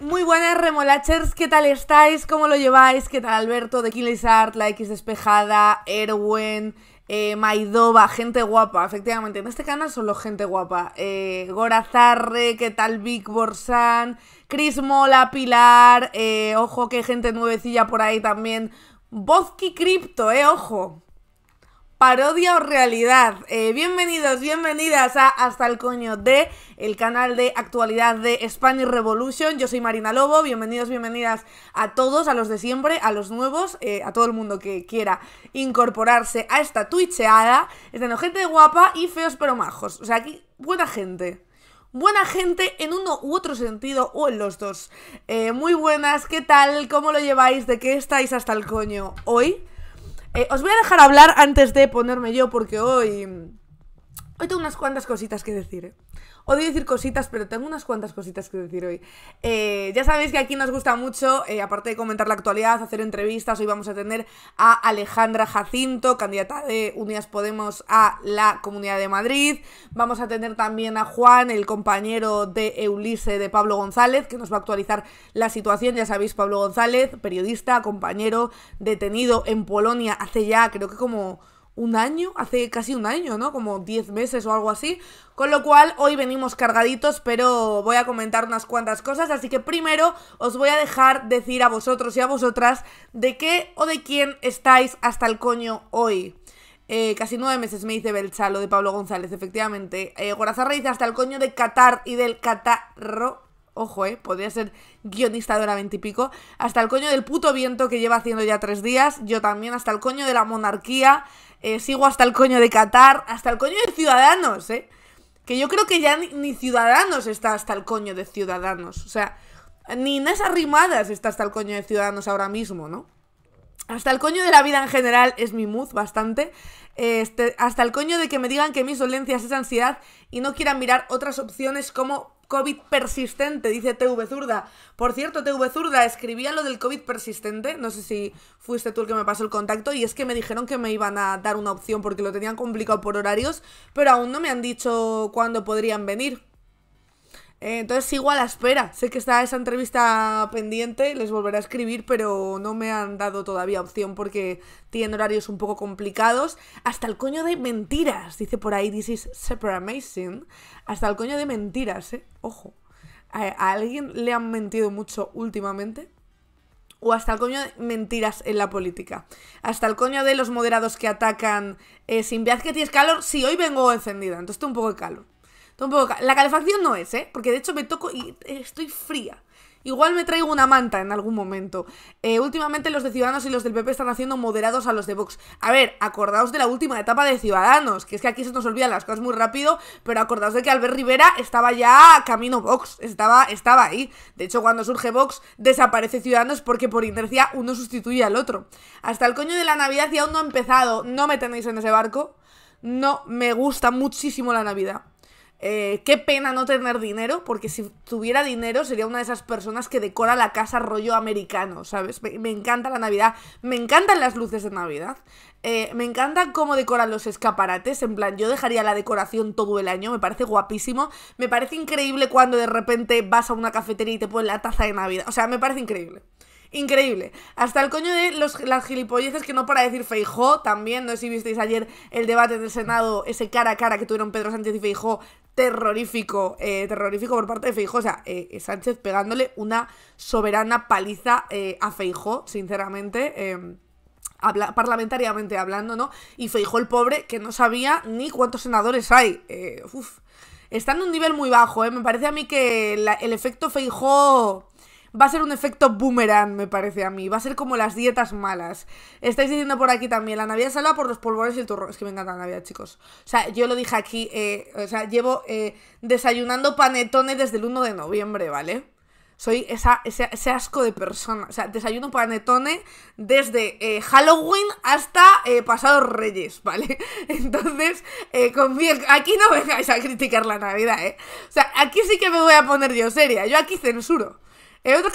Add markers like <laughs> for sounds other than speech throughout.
Muy buenas remolachers, ¿qué tal estáis? ¿Cómo lo lleváis? ¿Qué tal Alberto de Killis Art, La X Despejada, Erwin, eh, Maidoba? gente guapa? Efectivamente, en este canal solo gente guapa. Eh, Gorazarre, ¿qué tal Big Borsan? Chris Mola, Pilar, eh, ojo que gente nuevecilla por ahí también. Vozki Crypto, eh, ojo parodia o realidad. Eh, bienvenidos, bienvenidas a Hasta el Coño de el canal de actualidad de Spanish Revolution. Yo soy Marina Lobo, bienvenidos, bienvenidas a todos, a los de siempre, a los nuevos, eh, a todo el mundo que quiera incorporarse a esta twitcheada. Es de gente guapa y feos pero majos. O sea, aquí buena gente buena gente en uno u otro sentido o en los dos. Eh, muy buenas, ¿qué tal? ¿Cómo lo lleváis? ¿De qué estáis hasta el coño hoy? Eh, os voy a dejar hablar antes de ponerme yo porque hoy... Hoy tengo unas cuantas cositas que decir, eh. Odio decir cositas, pero tengo unas cuantas cositas que decir hoy. Eh, ya sabéis que aquí nos gusta mucho, eh, aparte de comentar la actualidad, hacer entrevistas, hoy vamos a tener a Alejandra Jacinto, candidata de Unidas Podemos a la Comunidad de Madrid. Vamos a tener también a Juan, el compañero de Eulise de Pablo González, que nos va a actualizar la situación. Ya sabéis, Pablo González, periodista, compañero, detenido en Polonia hace ya, creo que como un año, hace casi un año, ¿no? Como 10 meses o algo así. Con lo cual, hoy venimos cargaditos, pero voy a comentar unas cuantas cosas. Así que primero os voy a dejar decir a vosotros y a vosotras de qué o de quién estáis hasta el coño hoy. Eh, casi nueve meses me dice lo de Pablo González, efectivamente. Eh, dice hasta el coño de Qatar y del catarro. Ojo, eh, podría ser guionista de hora veintipico. Hasta el coño del puto viento que lleva haciendo ya tres días. Yo también, hasta el coño de la monarquía. Eh, sigo hasta el coño de Qatar, hasta el coño de Ciudadanos, ¿eh? Que yo creo que ya ni, Ciudadanos está hasta el coño de Ciudadanos. O sea, ni Nas Arrimadas está hasta el coño de Ciudadanos ahora mismo, ¿no? Hasta el coño de la vida en general es mi mood bastante. Este, hasta el coño de que me digan que mis dolencias es ansiedad y no quieran mirar otras opciones como COVID persistente, dice TV Zurda. Por cierto, TV Zurda escribía lo del COVID persistente. No sé si fuiste tú el que me pasó el contacto. Y es que me dijeron que me iban a dar una opción porque lo tenían complicado por horarios, pero aún no me han dicho cuándo podrían venir entonces sigo a la espera. Sé que está esa entrevista pendiente, les volveré a escribir, pero no me han dado todavía opción porque tienen horarios un poco complicados. Hasta el coño de mentiras, dice por ahí, this is super amazing. Hasta el coño de mentiras, eh. Ojo. a, alguien le han mentido mucho últimamente? o hasta el coño de mentiras en la política. Hasta el coño de los moderados que atacan eh, sin viaje que tienes calor. Sí, hoy vengo encendida, entonces tengo un poco de calor la calefacción no es, ¿eh? Porque de hecho me toco y estoy fría. Igual me traigo una manta en algún momento. Eh, últimamente los de Ciudadanos y los del PP están haciendo moderados a los de Vox. A ver, acordaos de la última etapa de Ciudadanos, que es que aquí se nos olvidan las cosas muy rápido, pero acordaos de que Albert Rivera estaba ya camino Vox, estaba, estaba ahí. De hecho, cuando surge Vox, desaparece Ciudadanos porque por inercia uno sustituye al otro. Hasta el coño de la Navidad y aún no ha empezado. No me tenéis en ese barco. No me gusta muchísimo la Navidad. Eh, qué pena no tener dinero, porque si tuviera dinero sería una de esas personas que decora la casa rollo americano, ¿sabes? Me, encanta la Navidad, me encantan las luces de Navidad, eh, me encanta cómo decoran los escaparates, en plan, yo dejaría la decoración todo el año, me parece guapísimo, me parece increíble cuando de repente vas a una cafetería y te ponen la taza de Navidad, o sea, me parece increíble. Increíble. Hasta el coño de los, las gilipolleces que no para decir Feijó también. No sé si visteis ayer el debate del Senado, ese cara a cara que tuvieron Pedro Sánchez y Feijó, terrorífico, eh, terrorífico por parte de Feijó. O sea, eh, eh, Sánchez pegándole una soberana paliza a Feijó, sinceramente. Em, parlamentariamente hablando, ¿no? Y Feijó el pobre que no sabía ni cuántos senadores hay. uf. Está en un nivel muy bajo, ¿eh? Me parece a mí que el efecto Feijó va a ser un efecto boomerang, me parece a mí. Va a ser como las dietas malas. Estáis diciendo por aquí también, la Navidad salva por los polvores y el turrón. Es que me encanta la Navidad, chicos. O sea, yo lo dije aquí, eh, o sea, llevo eh, desayunando panetones desde el 1 de noviembre, ¿vale? Soy esa, ese, asco de persona. O sea, desayuno panetone desde eh, Halloween hasta pasados Reyes, ¿vale? <laughs> Entonces, eh, aquí no vengáis a criticar la Navidad, ¿eh? O sea, aquí sí que me voy a poner yo seria. Yo aquí censuro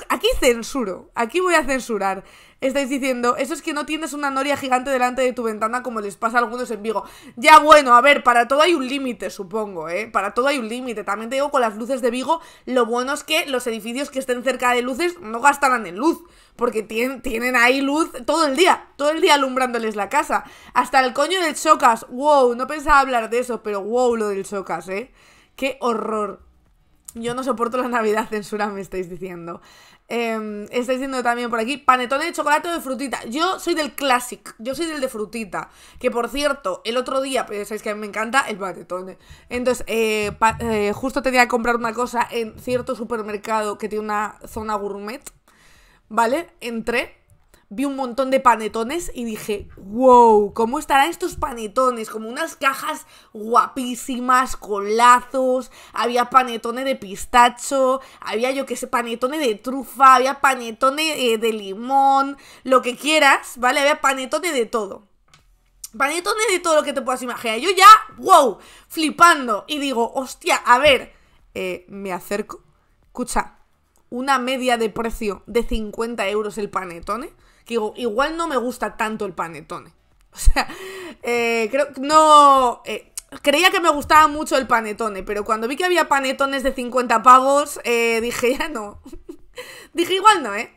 aquí censuro, aquí voy a censurar. Estáis diciendo, eso es que no tienes una noria gigante delante de tu ventana como les pasa a algunos en Vigo. Ya bueno, a ver, para todo hay un límite, supongo, ¿eh? Para todo hay un límite. También te digo, con las luces de Vigo, lo bueno es que los edificios que estén cerca de luces no gastarán en luz, porque tienen, tienen ahí luz todo el día, todo el día alumbrándoles la casa. Hasta el coño del Chocas, wow, no pensaba hablar de eso, pero wow lo del Chocas, ¿eh? Qué horror. Yo no soporto la Navidad, censura, me estáis diciendo. Em, estáis diciendo también por aquí, panetones de chocolate o de frutita. Yo soy del classic, yo soy del de frutita. Que por cierto, el otro día, pues, sabéis que a mí me encanta el panetone. Entonces, eh, eh, justo tenía que comprar una cosa en cierto supermercado que tiene una zona gourmet. ¿Vale? Entré vi un montón de panetones y dije, wow, ¿cómo estarán estos panetones? Como unas cajas guapísimas, con lazos, había panetones de pistacho, había yo que sé, panetones de trufa, había panetones eh, de limón, lo que quieras, ¿vale? Había panetones de todo. Panetones de todo lo que te puedas imaginar. Yo ya, wow, flipando. Y digo, hostia, a ver, eh, me acerco. Escucha, una media de precio de 50 euros el panetone que digo, igual no me gusta tanto el panetone. <laughs> O sea, eh, creo no. Eh, creía que me gustaba mucho el panetone, pero cuando vi que había panetones de 50 pavos, eh, dije ya no. <laughs> dije igual no, ¿eh?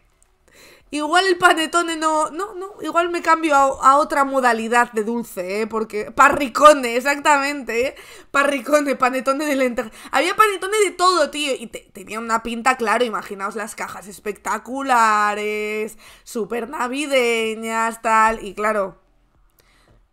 Igual el panetone no, no, no, igual me cambio a, otra modalidad de dulce, ¿eh? Porque parricone, exactamente, ¿eh? Parricone, panetone de lente Había panetone de todo, tío, y tenía una pinta, claro, imaginaos las cajas espectaculares, súper navideñas, tal, y claro,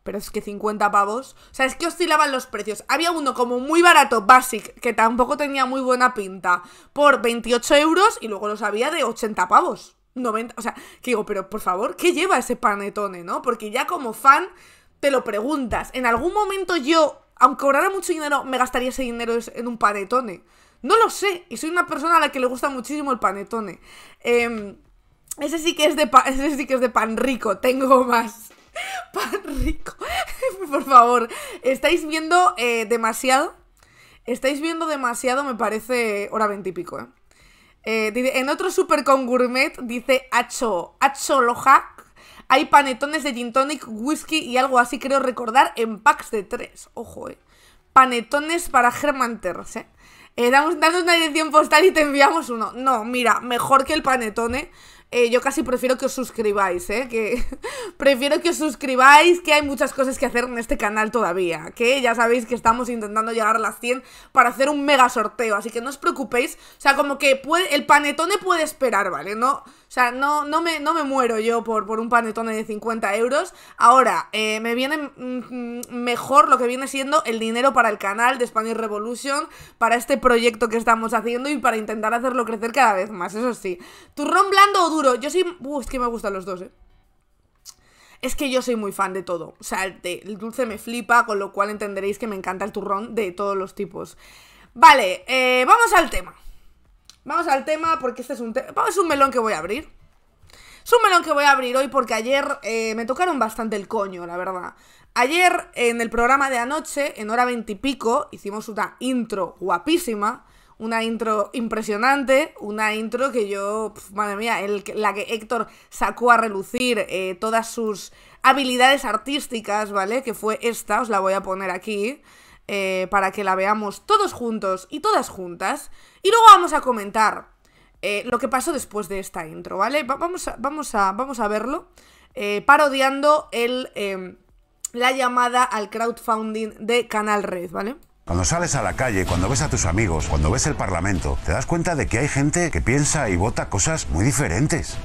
pero es que 50 pavos. O sea, es que oscilaban los precios. Había uno como muy barato, Basic, que tampoco tenía muy buena pinta, por 28 euros y luego los había de 80 pavos. 90, o sea, que digo, pero por favor, ¿qué lleva ese panetone, no? Porque ya como fan te lo preguntas, en algún momento yo, aunque cobrara mucho dinero, me gastaría ese dinero en un panetone. No lo sé, y soy una persona a la que le gusta muchísimo el panetone. Em, ese sí que es de pan, <laughs> sí que es de pan rico, tengo más. <laughs> Pan rico. <laughs> Por favor, estáis viendo eh, demasiado. Estáis viendo demasiado, me parece hora veintipico, ¿eh? Eh, en otro super con gourmet dice Hacho, Acho Loja. Hay panetones de gin tonic, whisky y algo así, creo recordar, en packs de tres. Ojo, eh. Panetones para Germán Terras, eh. damos, dando una dirección postal y te enviamos uno. No, mira, mejor que el panetone. Eh, yo casi prefiero que os suscribáis, ¿eh? Que <laughs> prefiero que os suscribáis, que hay muchas cosas que hacer en este canal todavía, que ya sabéis que estamos intentando llegar a las 100 para hacer un mega sorteo, así que no os preocupéis, o sea, como que puede, el panetone puede esperar, ¿vale? No, o sea, no, no, me, no me muero yo por, por un panetone de 50 euros, ahora, eh, me viene mm, mm, mejor lo que viene siendo el dinero para el canal de Spanish Revolution, para este proyecto que estamos haciendo y para intentar hacerlo crecer cada vez más, eso sí. Turrón blando o duro yo soy. Uh, es que me gustan los dos, eh. Es que yo soy muy fan de todo. O sea, el, dulce me flipa, con lo cual entenderéis que me encanta el turrón de todos los tipos. Vale, eh, vamos al tema. Vamos al tema porque este es un, tema, es un melón que voy a abrir. Es un melón que voy a abrir hoy porque ayer eh, me tocaron bastante el coño, la verdad. Ayer en el programa de anoche, en hora veintipico, hicimos una intro guapísima una intro impresionante, una intro que yo, madre mía, el, la que Héctor sacó a relucir eh, todas sus habilidades artísticas, ¿vale? Que fue esta, os la voy a poner aquí. Eh, para que la veamos todos juntos y todas juntas. Y luego vamos a comentar eh, lo que pasó después de esta intro, ¿vale? vamos, a, vamos, a, vamos a verlo parodiando el, em, la llamada al crowdfunding de Canal Red, ¿vale? Cuando sales a la calle, cuando ves a tus amigos, cuando ves el Parlamento, te das cuenta de que hay gente que piensa y vota cosas muy diferentes.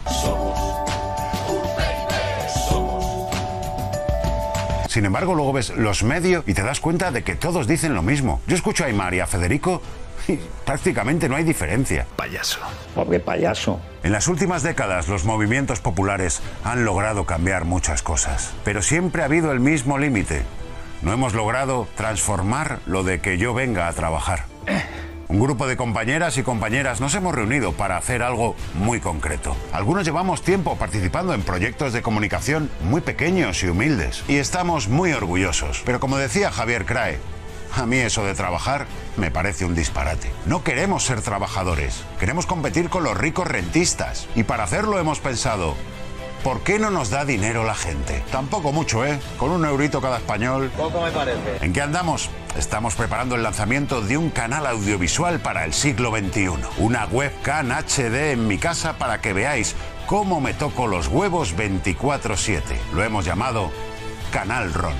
Sin embargo, luego ves los medios y te das cuenta de que todos dicen lo mismo. Yo escucho a Aymar y a Federico y prácticamente no hay diferencia. Payaso. Pobre payaso. En las últimas décadas los movimientos populares han logrado cambiar muchas cosas, pero siempre ha habido el mismo límite, no hemos logrado transformar lo de que yo venga a trabajar. Un grupo de compañeras y compañeras nos hemos reunido para hacer algo muy concreto. Algunos llevamos tiempo participando en proyectos de comunicación muy pequeños y humildes y estamos muy orgullosos. Pero como decía Javier Crae, a mí eso de trabajar me parece un disparate. No queremos ser trabajadores, queremos competir con los ricos rentistas. Y para hacerlo hemos pensado, ¿Por qué no nos da dinero la gente? Tampoco mucho, ¿eh? Con un eurito cada español. Poco me parece. ¿En qué andamos? Estamos preparando el lanzamiento de un canal audiovisual para el siglo XXI. Una webcam HD en mi casa para que veáis cómo me toco los huevos 24-7. Lo hemos llamado Canal Ron.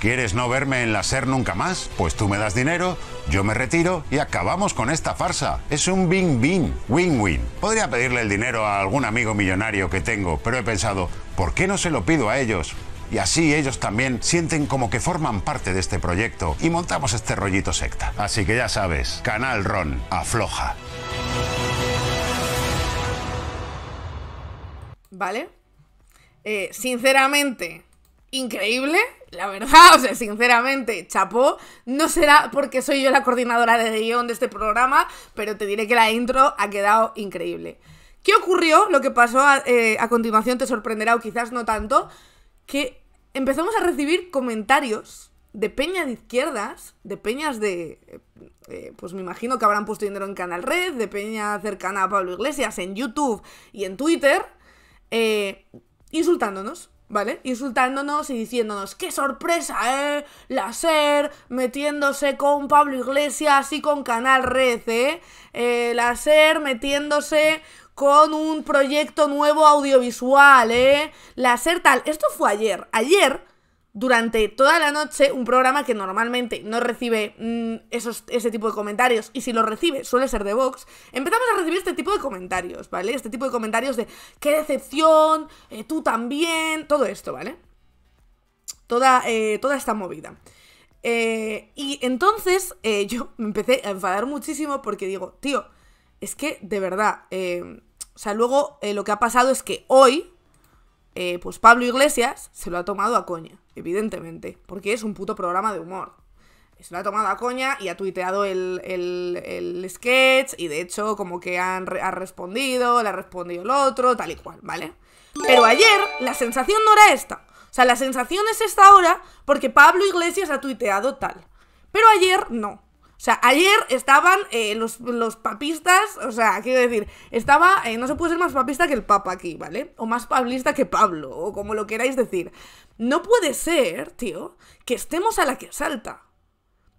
¿Quieres no verme en la SER nunca más? Pues tú me das dinero yo me retiro y acabamos con esta farsa. Es un bing bing, win-win. Podría pedirle el dinero a algún amigo millonario que tengo, pero he pensado, ¿por qué no se lo pido a ellos? Y así ellos también sienten como que forman parte de este proyecto y montamos este rollito secta. Así que ya sabes, Canal Ron, afloja. ¿Vale? Eh, sinceramente, increíble la verdad, <laughs> o sea, sinceramente, chapó. No será porque soy yo la coordinadora de guión de este programa, pero te diré que la intro ha quedado increíble. ¿Qué ocurrió? Lo que pasó a, eh, continuación te sorprenderá o quizás no tanto, que empezamos a recibir comentarios de peña de izquierdas, de peñas de... Eh, eh, pues me imagino que habrán puesto dinero en Canal Red, de peña cercana a Pablo Iglesias, en YouTube y en Twitter, insultándonos ¿Vale? Insultándonos y diciéndonos, ¡qué sorpresa, eh! La SER metiéndose con Pablo Iglesias y con Canal Red, ¿eh? eh la SER metiéndose con un proyecto nuevo audiovisual, ¿eh? La SER tal. Esto fue ayer. Ayer durante toda la noche un programa que normalmente no recibe mm, esos, ese tipo de comentarios, y si lo recibe suele ser de Vox, empezamos a recibir este tipo de comentarios, ¿vale? Este tipo de comentarios de qué decepción, eh, tú también, todo esto, ¿vale? Toda, eh, toda esta movida. Eh, y entonces <laughs> yo me empecé a enfadar muchísimo porque digo, tío, es que de verdad, o sea, luego lo que ha pasado es que hoy, eh, pues Pablo Iglesias se lo ha tomado a coña, evidentemente, porque es un puto programa de humor. Se lo ha tomado a coña y ha tuiteado el, sketch y de hecho como que han, ha respondido, le ha respondido el otro, tal y cual, ¿vale? Pero ayer la sensación no era esta. O sea, la sensación es esta ahora porque Pablo Iglesias ha tuiteado tal. Pero ayer no. O sea, ayer estaban eh, los, papistas, o sea, quiero decir, estaba, eh, no se puede ser más papista que el papa aquí, ¿vale? O más pablista que Pablo, o como lo queráis decir. No puede ser, tío, que estemos a la que salta.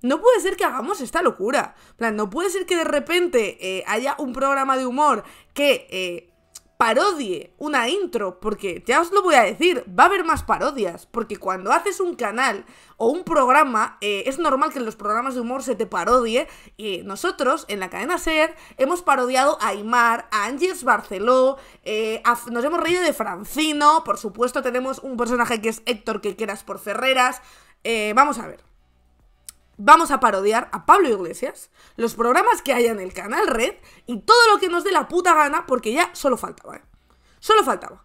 No puede ser que hagamos esta locura. plan, no puede ser que de repente eh, haya un programa de humor que parodie una intro, porque ya os lo voy a decir, va a haber más parodias, porque cuando haces un canal o un programa, eh, es normal que en los programas de humor se te parodie, y nosotros en la cadena SER hemos parodiado a Aymar, a Ángels Barceló, eh, nos hemos reído de Francino, por supuesto tenemos un personaje que es Héctor que quieras por Ferreras, eh, vamos a ver vamos a parodiar a Pablo Iglesias, los programas que haya en el canal Red y todo lo que nos dé la puta gana, porque ya solo faltaba, ¿eh? Solo faltaba.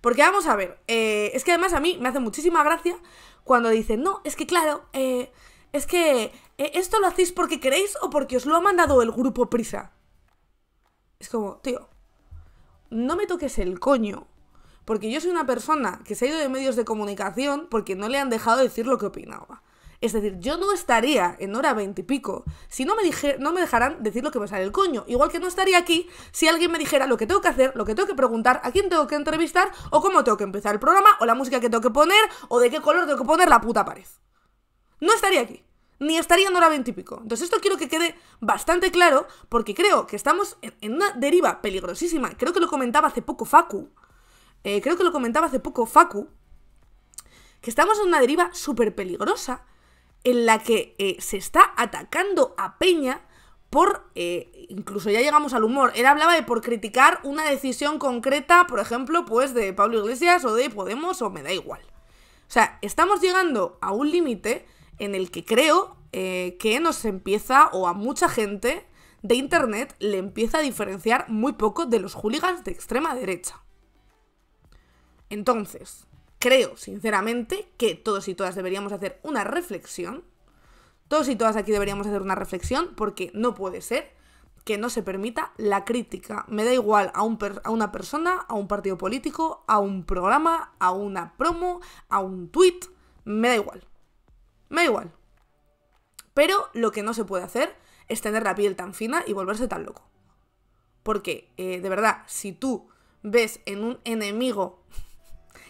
Porque vamos a ver, eh, es que además a mí me hace muchísima gracia cuando dicen, no, es que claro, eh, es que eh, esto lo hacéis porque queréis o porque os lo ha mandado el grupo Prisa. Es como, tío, no me toques el coño, porque yo soy una persona que se ha ido de medios de comunicación porque no le han dejado decir lo que opinaba. Es decir, yo no estaría en hora 20 y pico si no me, dije, no me dejaran decir lo que me sale el coño. Igual que no estaría aquí si alguien me dijera lo que tengo que hacer, lo que tengo que preguntar, a quién tengo que entrevistar o cómo tengo que empezar el programa o la música que tengo que poner o de qué color tengo que poner la puta pared. No estaría aquí ni estaría en hora 20 y pico. Entonces esto quiero que quede bastante claro porque creo que estamos en, una deriva peligrosísima. Creo que lo comentaba hace poco Facu. Eh, creo que lo comentaba hace poco Facu. Que estamos en una deriva súper peligrosa en la que eh, se está atacando a Peña por, eh, incluso ya llegamos al humor, él hablaba de por criticar una decisión concreta, por ejemplo, pues de Pablo Iglesias o de Podemos o me da igual. O sea, estamos llegando a un límite en el que creo eh, que nos empieza, o a mucha gente de Internet le empieza a diferenciar muy poco de los hooligans de extrema derecha. Entonces, creo sinceramente que todos y todas deberíamos hacer una reflexión. Todos y todas aquí deberíamos hacer una reflexión porque no puede ser que no se permita la crítica. Me da igual a, un a una persona, a un partido político, a un programa, a una promo, a un tweet. Me da igual. Me da igual. Pero lo que no se puede hacer es tener la piel tan fina y volverse tan loco. Porque, eh, de verdad, si tú ves en un enemigo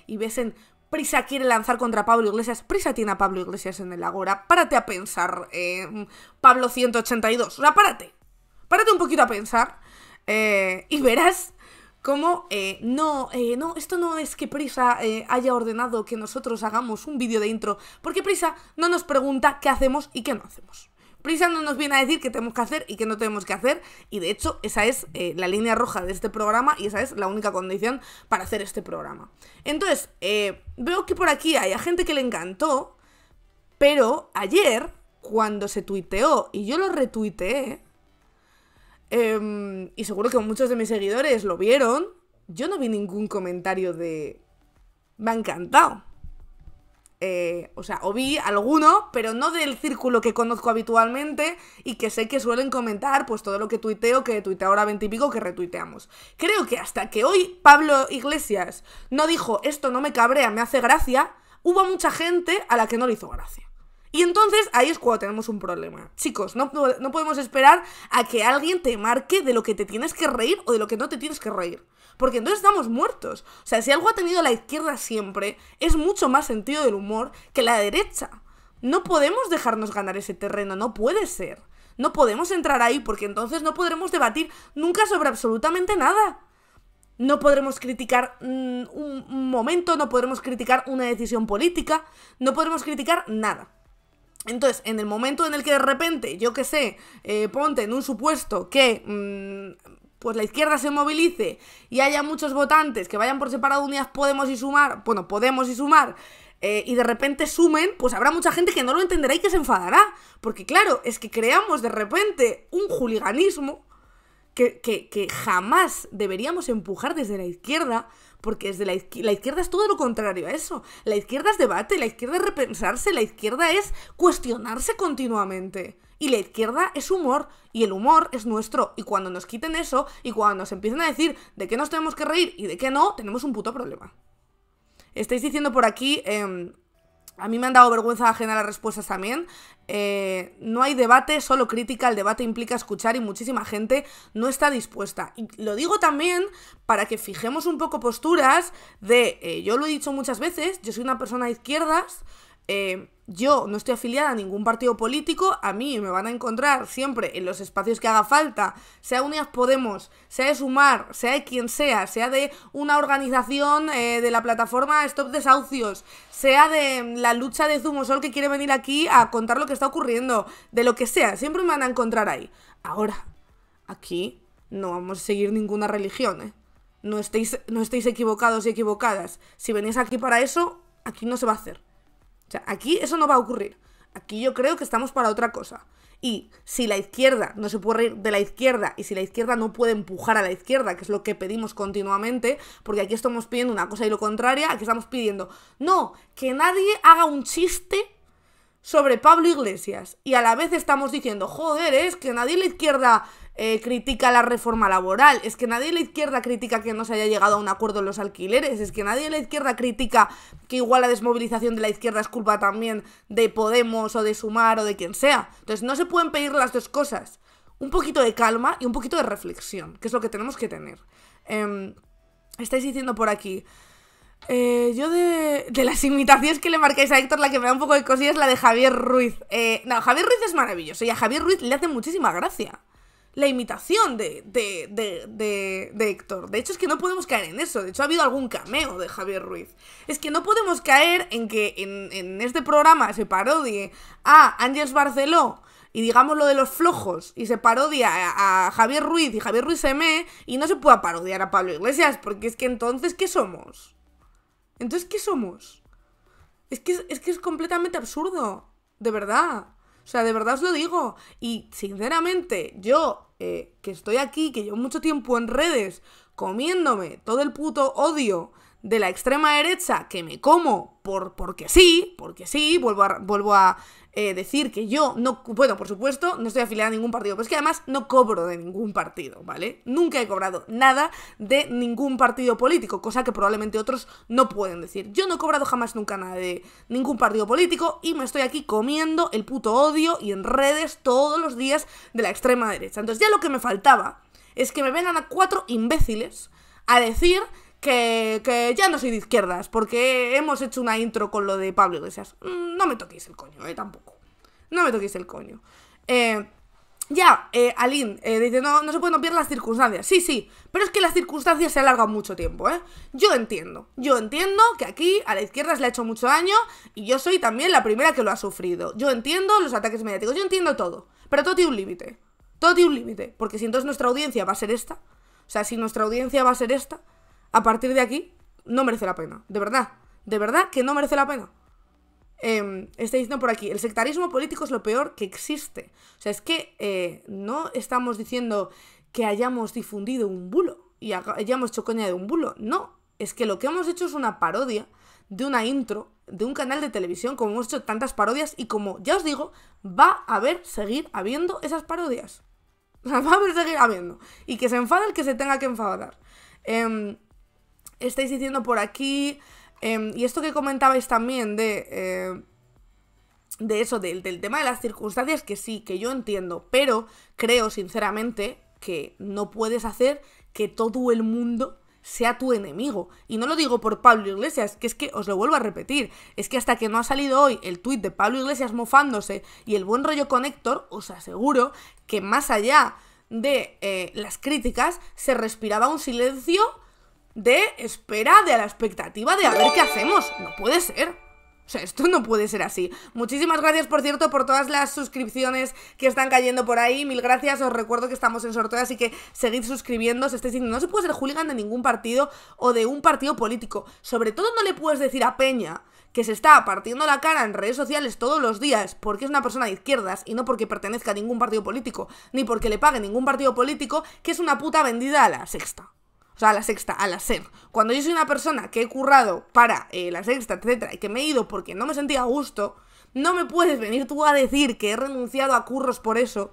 y ves en Prisa quiere lanzar contra Pablo Iglesias. Prisa tiene a Pablo Iglesias en el agora. Párate a pensar, eh, Pablo 182. O sea, párate. Párate un poquito a pensar eh, y verás cómo eh, no, eh, no, esto no es que Prisa haya ordenado que nosotros hagamos un vídeo de intro, porque Prisa no nos pregunta qué hacemos y qué no hacemos. Prisa no nos viene a decir qué tenemos que hacer y qué no tenemos que hacer, y de hecho esa es eh, la línea roja de este programa y esa es la única condición para hacer este programa. Entonces, eh, veo que por aquí hay gente que le encantó, pero ayer, cuando se tuiteó y yo lo retuiteé, em, y seguro que muchos de mis seguidores lo vieron, yo no vi ningún comentario de... Me ha encantado. Eh, o sea, o vi alguno, pero no del círculo que conozco habitualmente y que sé que suelen comentar pues todo lo que tuiteo, que tuiteo ahora veintipico, que retuiteamos. Creo que hasta que hoy Pablo Iglesias no dijo esto no me cabrea, me hace gracia, hubo mucha gente a la que no le hizo gracia. Y entonces ahí es cuando tenemos un problema. Chicos, no podemos esperar a que alguien te marque de lo que te tienes que reír o de lo que no te tienes que reír porque entonces estamos muertos. O sea, si algo ha tenido la izquierda siempre, es mucho más sentido del humor que la derecha. No podemos dejarnos ganar ese terreno, no puede ser. No podemos entrar ahí porque entonces no podremos debatir nunca sobre absolutamente nada. No podremos criticar mm, un momento, no podremos criticar una decisión política, no podremos criticar nada. Entonces, en el momento en el que de repente, yo qué sé, eh, ponte en un supuesto que mm, pues la izquierda se movilice y haya muchos votantes que vayan por separado unidas Podemos y Sumar, bueno, Podemos y Sumar, eh, y de repente sumen, pues habrá mucha gente que no lo entenderá y que se enfadará. Porque claro, es que creamos de repente un juliganismo que, que jamás deberíamos empujar desde la izquierda, porque desde la, izquierda, la izquierda es todo lo contrario a eso. La izquierda es debate, la izquierda es repensarse, la izquierda es cuestionarse continuamente y la izquierda es humor y el humor es nuestro. Y cuando nos quiten eso y cuando nos empiecen a decir de qué nos tenemos que reír y de qué no, tenemos un puto problema. Estáis diciendo por aquí... Em, a mí me han dado vergüenza generar las respuestas también. Eh, no hay debate, solo crítica. El debate implica escuchar y muchísima gente no está dispuesta. Y lo digo también para que fijemos un poco posturas de, eh, yo lo he dicho muchas veces, yo soy una persona de izquierdas, eh, yo no estoy afiliada a ningún partido político, a mí me van a encontrar siempre en los espacios que haga falta, sea Unidas Podemos, sea de Sumar, sea de quien sea, sea de una organización eh, de la plataforma Stop Desahucios, sea de mm, la lucha de Zumosol que quiere venir aquí a contar lo que está ocurriendo, de lo que sea, siempre me van a encontrar ahí. Ahora, aquí no vamos a seguir ninguna religión, ¿eh? No estéis, no estéis equivocados y equivocadas. Si venís aquí para eso, aquí no se va a hacer. O sea, aquí eso no va a ocurrir. Aquí yo creo que estamos para otra cosa. Y si la izquierda no se puede reír de la izquierda y si la izquierda no puede empujar a la izquierda, que es lo que pedimos continuamente, porque aquí estamos pidiendo una cosa y lo contraria, aquí estamos pidiendo, no, que nadie haga un chiste sobre Pablo Iglesias. Y a la vez estamos diciendo, joder, es que nadie en la izquierda eh, critica la reforma laboral, es que nadie de la izquierda critica que no se haya llegado a un acuerdo en los alquileres, es que nadie de la izquierda critica que igual la desmovilización de la izquierda es culpa también de Podemos o de Sumar o de quien sea. Entonces no se pueden pedir las dos cosas. Un poquito de calma y un poquito de reflexión, que es lo que tenemos que tener. Em, estáis diciendo por aquí, eh, yo de, de, las imitaciones que le marcáis a Héctor, la que me da un poco de cosilla es la de Javier Ruiz. Eh, no, Javier Ruiz es maravilloso y a Javier Ruiz le hace muchísima gracia la imitación de, de, de, Héctor. De hecho, es que no podemos caer en eso. De hecho, ha habido algún cameo de Javier Ruiz. Es que no podemos caer en que en, este programa se parodie a Ángels Barceló y digamos lo de los flojos y se parodia a, Javier Ruiz y Javier Ruiz se y no se pueda parodiar a Pablo Iglesias porque es que entonces, ¿qué somos? Entonces, ¿qué somos? Es que es, que es completamente absurdo. De verdad. O sea, de verdad os lo digo. Y sinceramente, yo eh, que estoy aquí, que llevo mucho tiempo en redes, comiéndome todo el puto odio de la extrema derecha que me como por porque sí, porque sí, vuelvo vuelvo a eh, decir que yo no, bueno, por supuesto, no estoy afiliada a ningún partido, pero es que además no cobro de ningún partido, ¿vale? Nunca he cobrado nada de ningún partido político, cosa que probablemente otros no pueden decir. Yo no he cobrado jamás nunca nada de ningún partido político y me estoy aquí comiendo el puto odio y en redes todos los días de la extrema derecha. Entonces ya lo que me faltaba es que me vengan a cuatro imbéciles a decir que, ya no soy de izquierdas, porque hemos hecho una intro con lo de Pablo Iglesias. Mm, no me toquéis el coño, eh, tampoco. No me toquéis el coño. Eh, ya, eh, Aline eh, dice, no, no se pueden obviar las circunstancias. Sí, sí, pero es que las circunstancias se alargan mucho tiempo, ¿eh? Yo entiendo, yo entiendo que aquí a la izquierda se le ha hecho mucho daño y yo soy también la primera que lo ha sufrido. Yo entiendo los ataques mediáticos, yo entiendo todo, pero todo tiene un límite. Todo tiene un límite, porque si entonces nuestra audiencia va a ser esta, o sea, si nuestra audiencia va a ser esta, a partir de aquí no merece la pena. De verdad, de verdad que no merece la pena. Eh, diciendo por aquí, el sectarismo político es lo peor que existe. O sea, es que eh, no estamos diciendo que hayamos difundido un bulo y hayamos hecho coña de un bulo. No, es que lo que hemos hecho es una parodia de una intro de un canal de televisión, como hemos hecho tantas parodias, y como ya os digo, va a haber, seguir habiendo esas parodias. O <laughs> va a haber, seguir habiendo. Y que se enfada el que se tenga que enfadar. Eh, estáis diciendo por aquí. Em, y esto que comentabais también de. Eh, de eso, del, tema de las circunstancias, que sí, que yo entiendo, pero creo sinceramente que no puedes hacer que todo el mundo sea tu enemigo. Y no lo digo por Pablo Iglesias, que es que os lo vuelvo a repetir, es que hasta que no ha salido hoy el tuit de Pablo Iglesias mofándose y el buen rollo con Héctor, os aseguro que más allá de eh, las críticas se respiraba un silencio de espera, de a la expectativa de a ver qué hacemos. No puede ser. O sea, esto no puede ser así. Muchísimas gracias, por cierto, por todas las suscripciones que están cayendo por ahí. Mil gracias. Os recuerdo que estamos en sorteo, así que seguid suscribiéndose. este diciendo, no se puede ser hooligan de ningún partido o de un partido político. Sobre todo no le puedes decir a Peña que se está partiendo la cara en redes sociales todos los días porque es una persona de izquierdas y no porque pertenezca a ningún partido político, ni porque le pague ningún partido político, que es una puta vendida a la sexta. O sea, a la sexta, a la SER. Cuando yo soy una persona que he currado para eh, la sexta, etcétera, y que me he ido porque no me sentía a gusto, no me puedes venir tú a decir que he renunciado a curros por eso.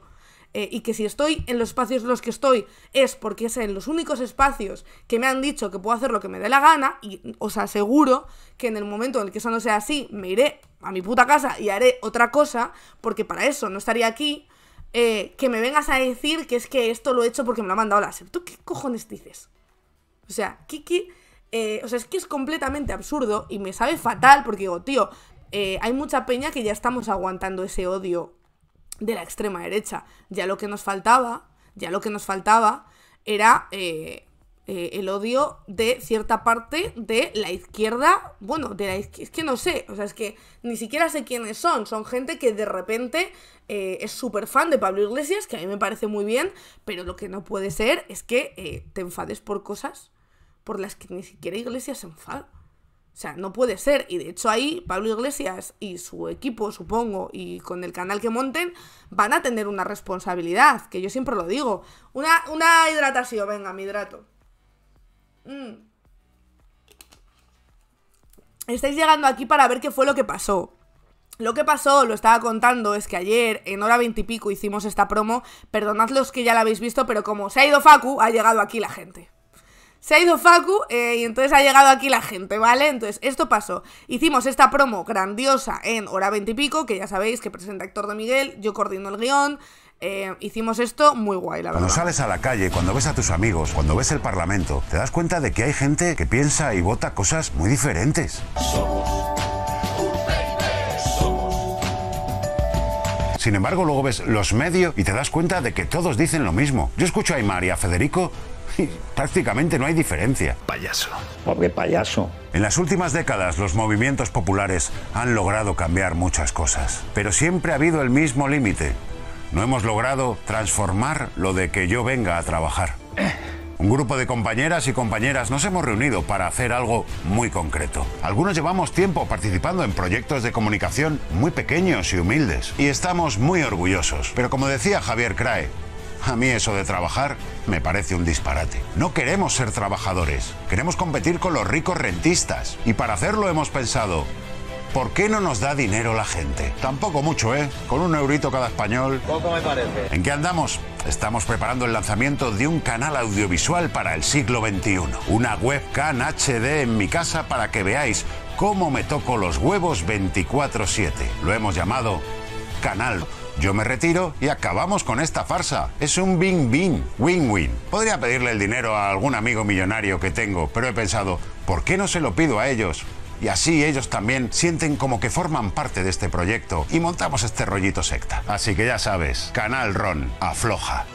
Eh, y que si estoy en los espacios en los que estoy es porque es en los únicos espacios que me han dicho que puedo hacer lo que me dé la gana y os aseguro que en el momento en el que eso no sea así me iré a mi puta casa y haré otra cosa porque para eso no estaría aquí eh, que me vengas a decir que es que esto lo he hecho porque me lo ha mandado la SER. ¿Tú qué cojones dices? O sea, Kiki. Eh, o sea, es que es completamente absurdo y me sabe fatal porque digo, tío, eh, hay mucha peña que ya estamos aguantando ese odio de la extrema derecha. Ya lo que nos faltaba, ya lo que nos faltaba era eh, el odio de cierta parte de la izquierda. Bueno, de la izquierda, es que no sé, o sea, es que ni siquiera sé quiénes son. Son gente que de repente es súper fan de Pablo Iglesias, que a mí me parece muy bien, pero lo que no puede ser es que te enfades por cosas por las que ni siquiera Iglesias se enfada. O sea, no puede ser. Y de hecho ahí Pablo Iglesias y su equipo, supongo, y con el canal que monten, van a tener una responsabilidad, que yo siempre lo digo. Una, una hidratación, venga, mi hidrato. Mm. Estáis llegando aquí para ver qué fue lo que pasó. Lo que pasó, lo estaba contando, es que ayer en hora veintipico hicimos esta promo. Perdonad los que ya la habéis visto, pero como se ha ido Facu, ha llegado aquí la gente. Se ha ido Facu eh, y entonces ha llegado aquí la gente, ¿vale? Entonces, esto pasó. Hicimos esta promo grandiosa en hora 20 y pico, que ya sabéis que presenta Actor de Miguel, yo coordino el guión, eh, hicimos esto muy guay, la verdad. Cuando sales a la calle, cuando ves a tus amigos, cuando ves el Parlamento, te das cuenta de que hay gente que piensa y vota cosas muy diferentes. Sin embargo, luego ves los medios y te das cuenta de que todos dicen lo mismo. Yo escucho a Aymar y a Federico prácticamente no hay diferencia. Payaso. Pobre payaso. En las últimas décadas los movimientos populares han logrado cambiar muchas cosas, pero siempre ha habido el mismo límite. No hemos logrado transformar lo de que yo venga a trabajar. Un grupo de compañeras y compañeras nos hemos reunido para hacer algo muy concreto. Algunos llevamos tiempo participando en proyectos de comunicación muy pequeños y humildes y estamos muy orgullosos. Pero como decía Javier Crae, a mí eso de trabajar me parece un disparate. No queremos ser trabajadores, queremos competir con los ricos rentistas. Y para hacerlo hemos pensado, ¿por qué no nos da dinero la gente? Tampoco mucho, ¿eh? Con un eurito cada español. Poco me parece. ¿En qué andamos? Estamos preparando el lanzamiento de un canal audiovisual para el siglo XXI. Una webcam HD en mi casa para que veáis cómo me toco los huevos 24/7. Lo hemos llamado canal yo me retiro y acabamos con esta farsa. Es un bing bing, win-win. Podría pedirle el dinero a algún amigo millonario que tengo, pero he pensado, ¿por qué no se lo pido a ellos? y así ellos también sienten como que forman parte de este proyecto y montamos este rollito secta. Así que ya sabes, Canal Ron, afloja.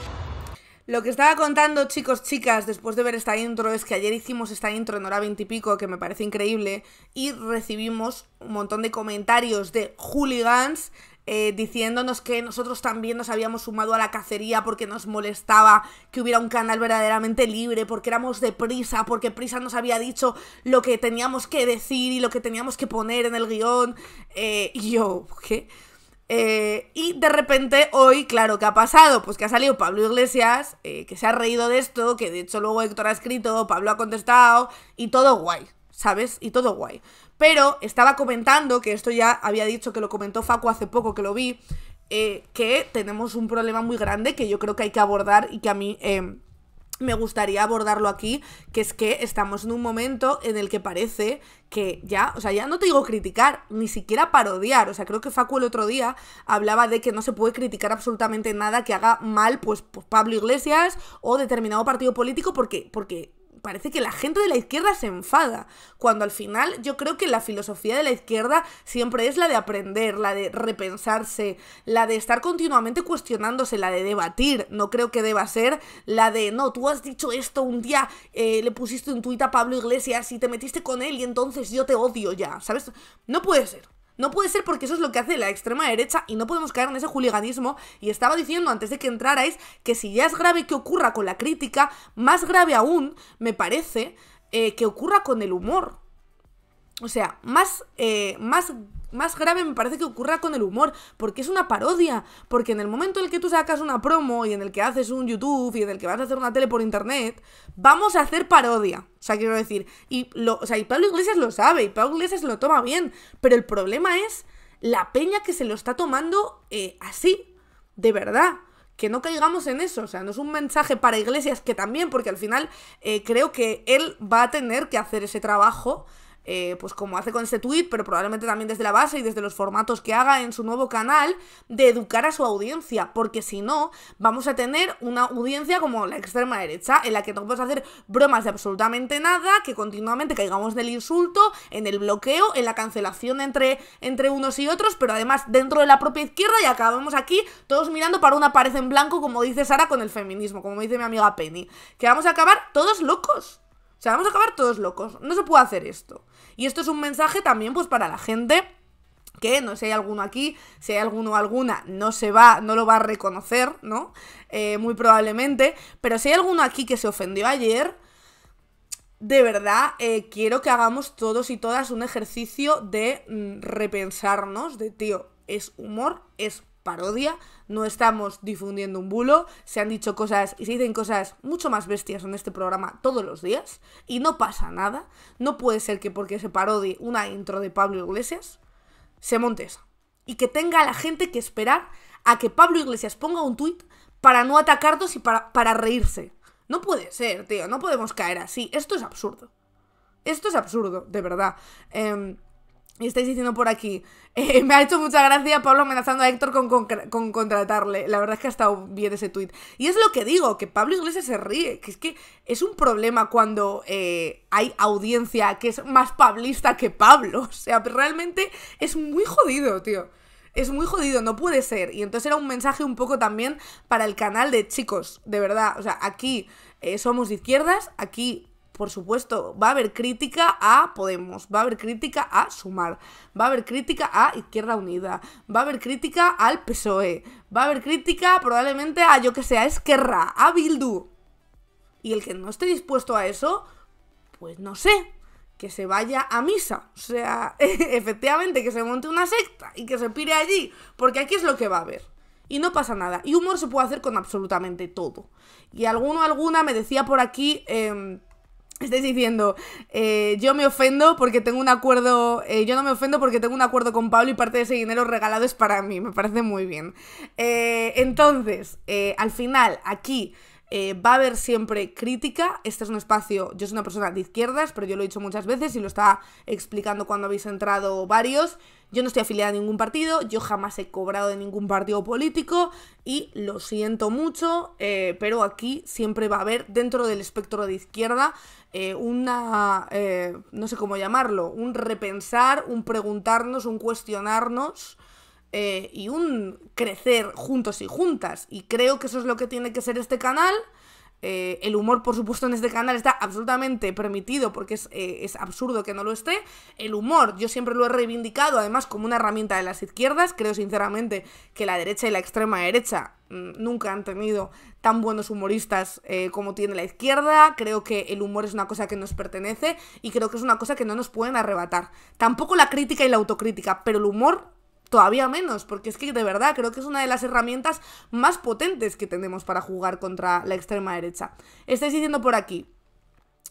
Lo que estaba contando, chicos, chicas, después de ver esta intro, es que ayer hicimos esta intro en hora 20 y pico, que me parece increíble, y recibimos un montón de comentarios de hooligans eh, diciéndonos que nosotros también nos habíamos sumado a la cacería porque nos molestaba que hubiera un canal verdaderamente libre, porque éramos de prisa, porque prisa nos había dicho lo que teníamos que decir y lo que teníamos que poner en el guión. Eh, y yo, ¿qué? Eh, y de repente hoy, claro, ¿qué ha pasado? Pues que ha salido Pablo Iglesias, que se ha reído de esto, que de hecho luego Héctor ha escrito, Pablo ha contestado, y todo guay, ¿sabes? Y todo guay. Pero estaba comentando, que esto ya había dicho que lo comentó Facu hace poco que lo vi, eh, que tenemos un problema muy grande que yo creo que hay que abordar y que a mí eh, me gustaría abordarlo aquí, que es que estamos en un momento en el que parece que ya, o sea, ya no te digo criticar, ni siquiera parodiar, o sea, creo que Facu el otro día hablaba de que no se puede criticar absolutamente nada que haga mal, pues, pues Pablo Iglesias o determinado partido político, porque, porque parece que la gente de la izquierda se enfada, cuando al final yo creo que la filosofía de la izquierda siempre es la de aprender, la de repensarse, la de estar continuamente cuestionándose, la de debatir, no creo que deba ser la de, no, tú has dicho esto un día, eh, le pusiste un tuit a Pablo Iglesias y te metiste con él y entonces yo te odio ya, ¿sabes? No puede ser. No puede ser porque eso es lo que hace la extrema derecha y no podemos caer en ese juliganismo. Y estaba diciendo antes de que entrarais que si ya es grave que ocurra con la crítica, más grave aún me parece eh, que ocurra con el humor. O sea, más, eh, más más grave me parece que ocurra con el humor, porque es una parodia, porque en el momento en el que tú sacas una promo y en el que haces un YouTube y en el que vas a hacer una tele por internet, vamos a hacer parodia. O sea, quiero decir, y, lo, o sea, y Pablo Iglesias lo sabe, y Pablo Iglesias lo toma bien, pero el problema es la peña que se lo está tomando eh, así, de verdad que no caigamos en eso, o sea, no es un mensaje para iglesias que también, porque al final eh, creo que él va a tener que hacer ese trabajo eh, pues como hace con este tweet, pero probablemente también desde la base y desde los formatos que haga en su nuevo canal, de educar a su audiencia, porque si no, vamos a tener una audiencia como la extrema derecha, en la que no podemos hacer bromas de absolutamente nada, que continuamente caigamos del insulto, en el bloqueo, en la cancelación entre, entre unos y otros, pero además dentro de la propia izquierda y acabamos aquí todos mirando para una pared en blanco, como dice Sara, con el feminismo, como dice mi amiga Penny, que vamos a acabar todos locos. O sea, vamos a acabar todos locos. No se puede hacer esto. Y esto es un mensaje también pues para la gente que no sé si hay alguno aquí, si hay alguno o alguna, no se va, no lo va a reconocer, ¿no? Eh, muy probablemente, pero si hay alguno aquí que se ofendió ayer, de verdad eh, quiero que hagamos todos y todas un ejercicio de mm, repensarnos, de tío, es humor, es parodia, no estamos difundiendo un bulo, se han dicho cosas y se dicen cosas mucho más bestias en este programa todos los días y no pasa nada, no puede ser que porque se parodie una intro de Pablo Iglesias se monte esa y que tenga la gente que esperar a que Pablo Iglesias ponga un tuit para no atacarnos y para, para reírse. No puede ser, tío, no podemos caer así, esto es absurdo. Esto es absurdo, de verdad. Em, y estáis diciendo por aquí, <laughs> eh, me ha hecho mucha gracia Pablo amenazando a Héctor con, con, contratarle. La verdad es que ha estado bien ese tuit. Y es lo que digo, que Pablo Iglesias se ríe, que es que es un problema cuando eh, hay audiencia que es más pablista que Pablo. <laughs> O sea, realmente es muy jodido, tío. Es muy jodido, no puede ser. Y entonces era un mensaje un poco también para el canal de chicos, de verdad. O sea, aquí eh, somos de izquierdas, aquí por supuesto, va a haber crítica a Podemos, va a haber crítica a Sumar, va a haber crítica a Izquierda Unida, va a haber crítica al PSOE, va a haber crítica probablemente a, yo que sea Esquerra, a Bildu. Y el que no esté dispuesto a eso, pues no sé, que se vaya a misa. O sea, <laughs> efectivamente, que se monte una secta y que se pire allí, porque aquí es lo que va a haber y no pasa nada. Y humor se puede hacer con absolutamente todo. Y alguno, alguna me decía por aquí, em, estás diciendo, eh, yo me ofendo porque tengo un acuerdo, eh, yo no me ofendo porque tengo un acuerdo con Pablo y parte de ese dinero regalado es para mí, me parece muy bien. Eh, entonces, al final, aquí eh, va a haber siempre crítica. Este es un espacio, yo soy una persona de izquierdas, pero yo lo he dicho muchas veces y lo estaba explicando cuando habéis entrado varios. Yo no estoy afiliada a ningún partido, yo jamás he cobrado de ningún partido político y lo siento mucho, eh, pero aquí siempre va a haber dentro del espectro de izquierda eh, una, no sé cómo llamarlo, un repensar, un preguntarnos, un cuestionarnos. Eh, y un crecer juntos y juntas. Y creo que eso es lo que tiene que ser este canal. Eh, el humor, por supuesto, en este canal está absolutamente permitido porque eh, es, absurdo que no lo esté. El humor, yo siempre lo he reivindicado, además, como una herramienta de las izquierdas. Creo, sinceramente, que la derecha y la extrema derecha mm, nunca han tenido tan buenos humoristas como tiene la izquierda. Creo que el humor es una cosa que nos pertenece y creo que es una cosa que no nos pueden arrebatar. Tampoco la crítica y la autocrítica, pero el humor todavía menos, porque es que de verdad creo que es una de las herramientas más potentes que tenemos para jugar contra la extrema derecha. Estáis diciendo por aquí,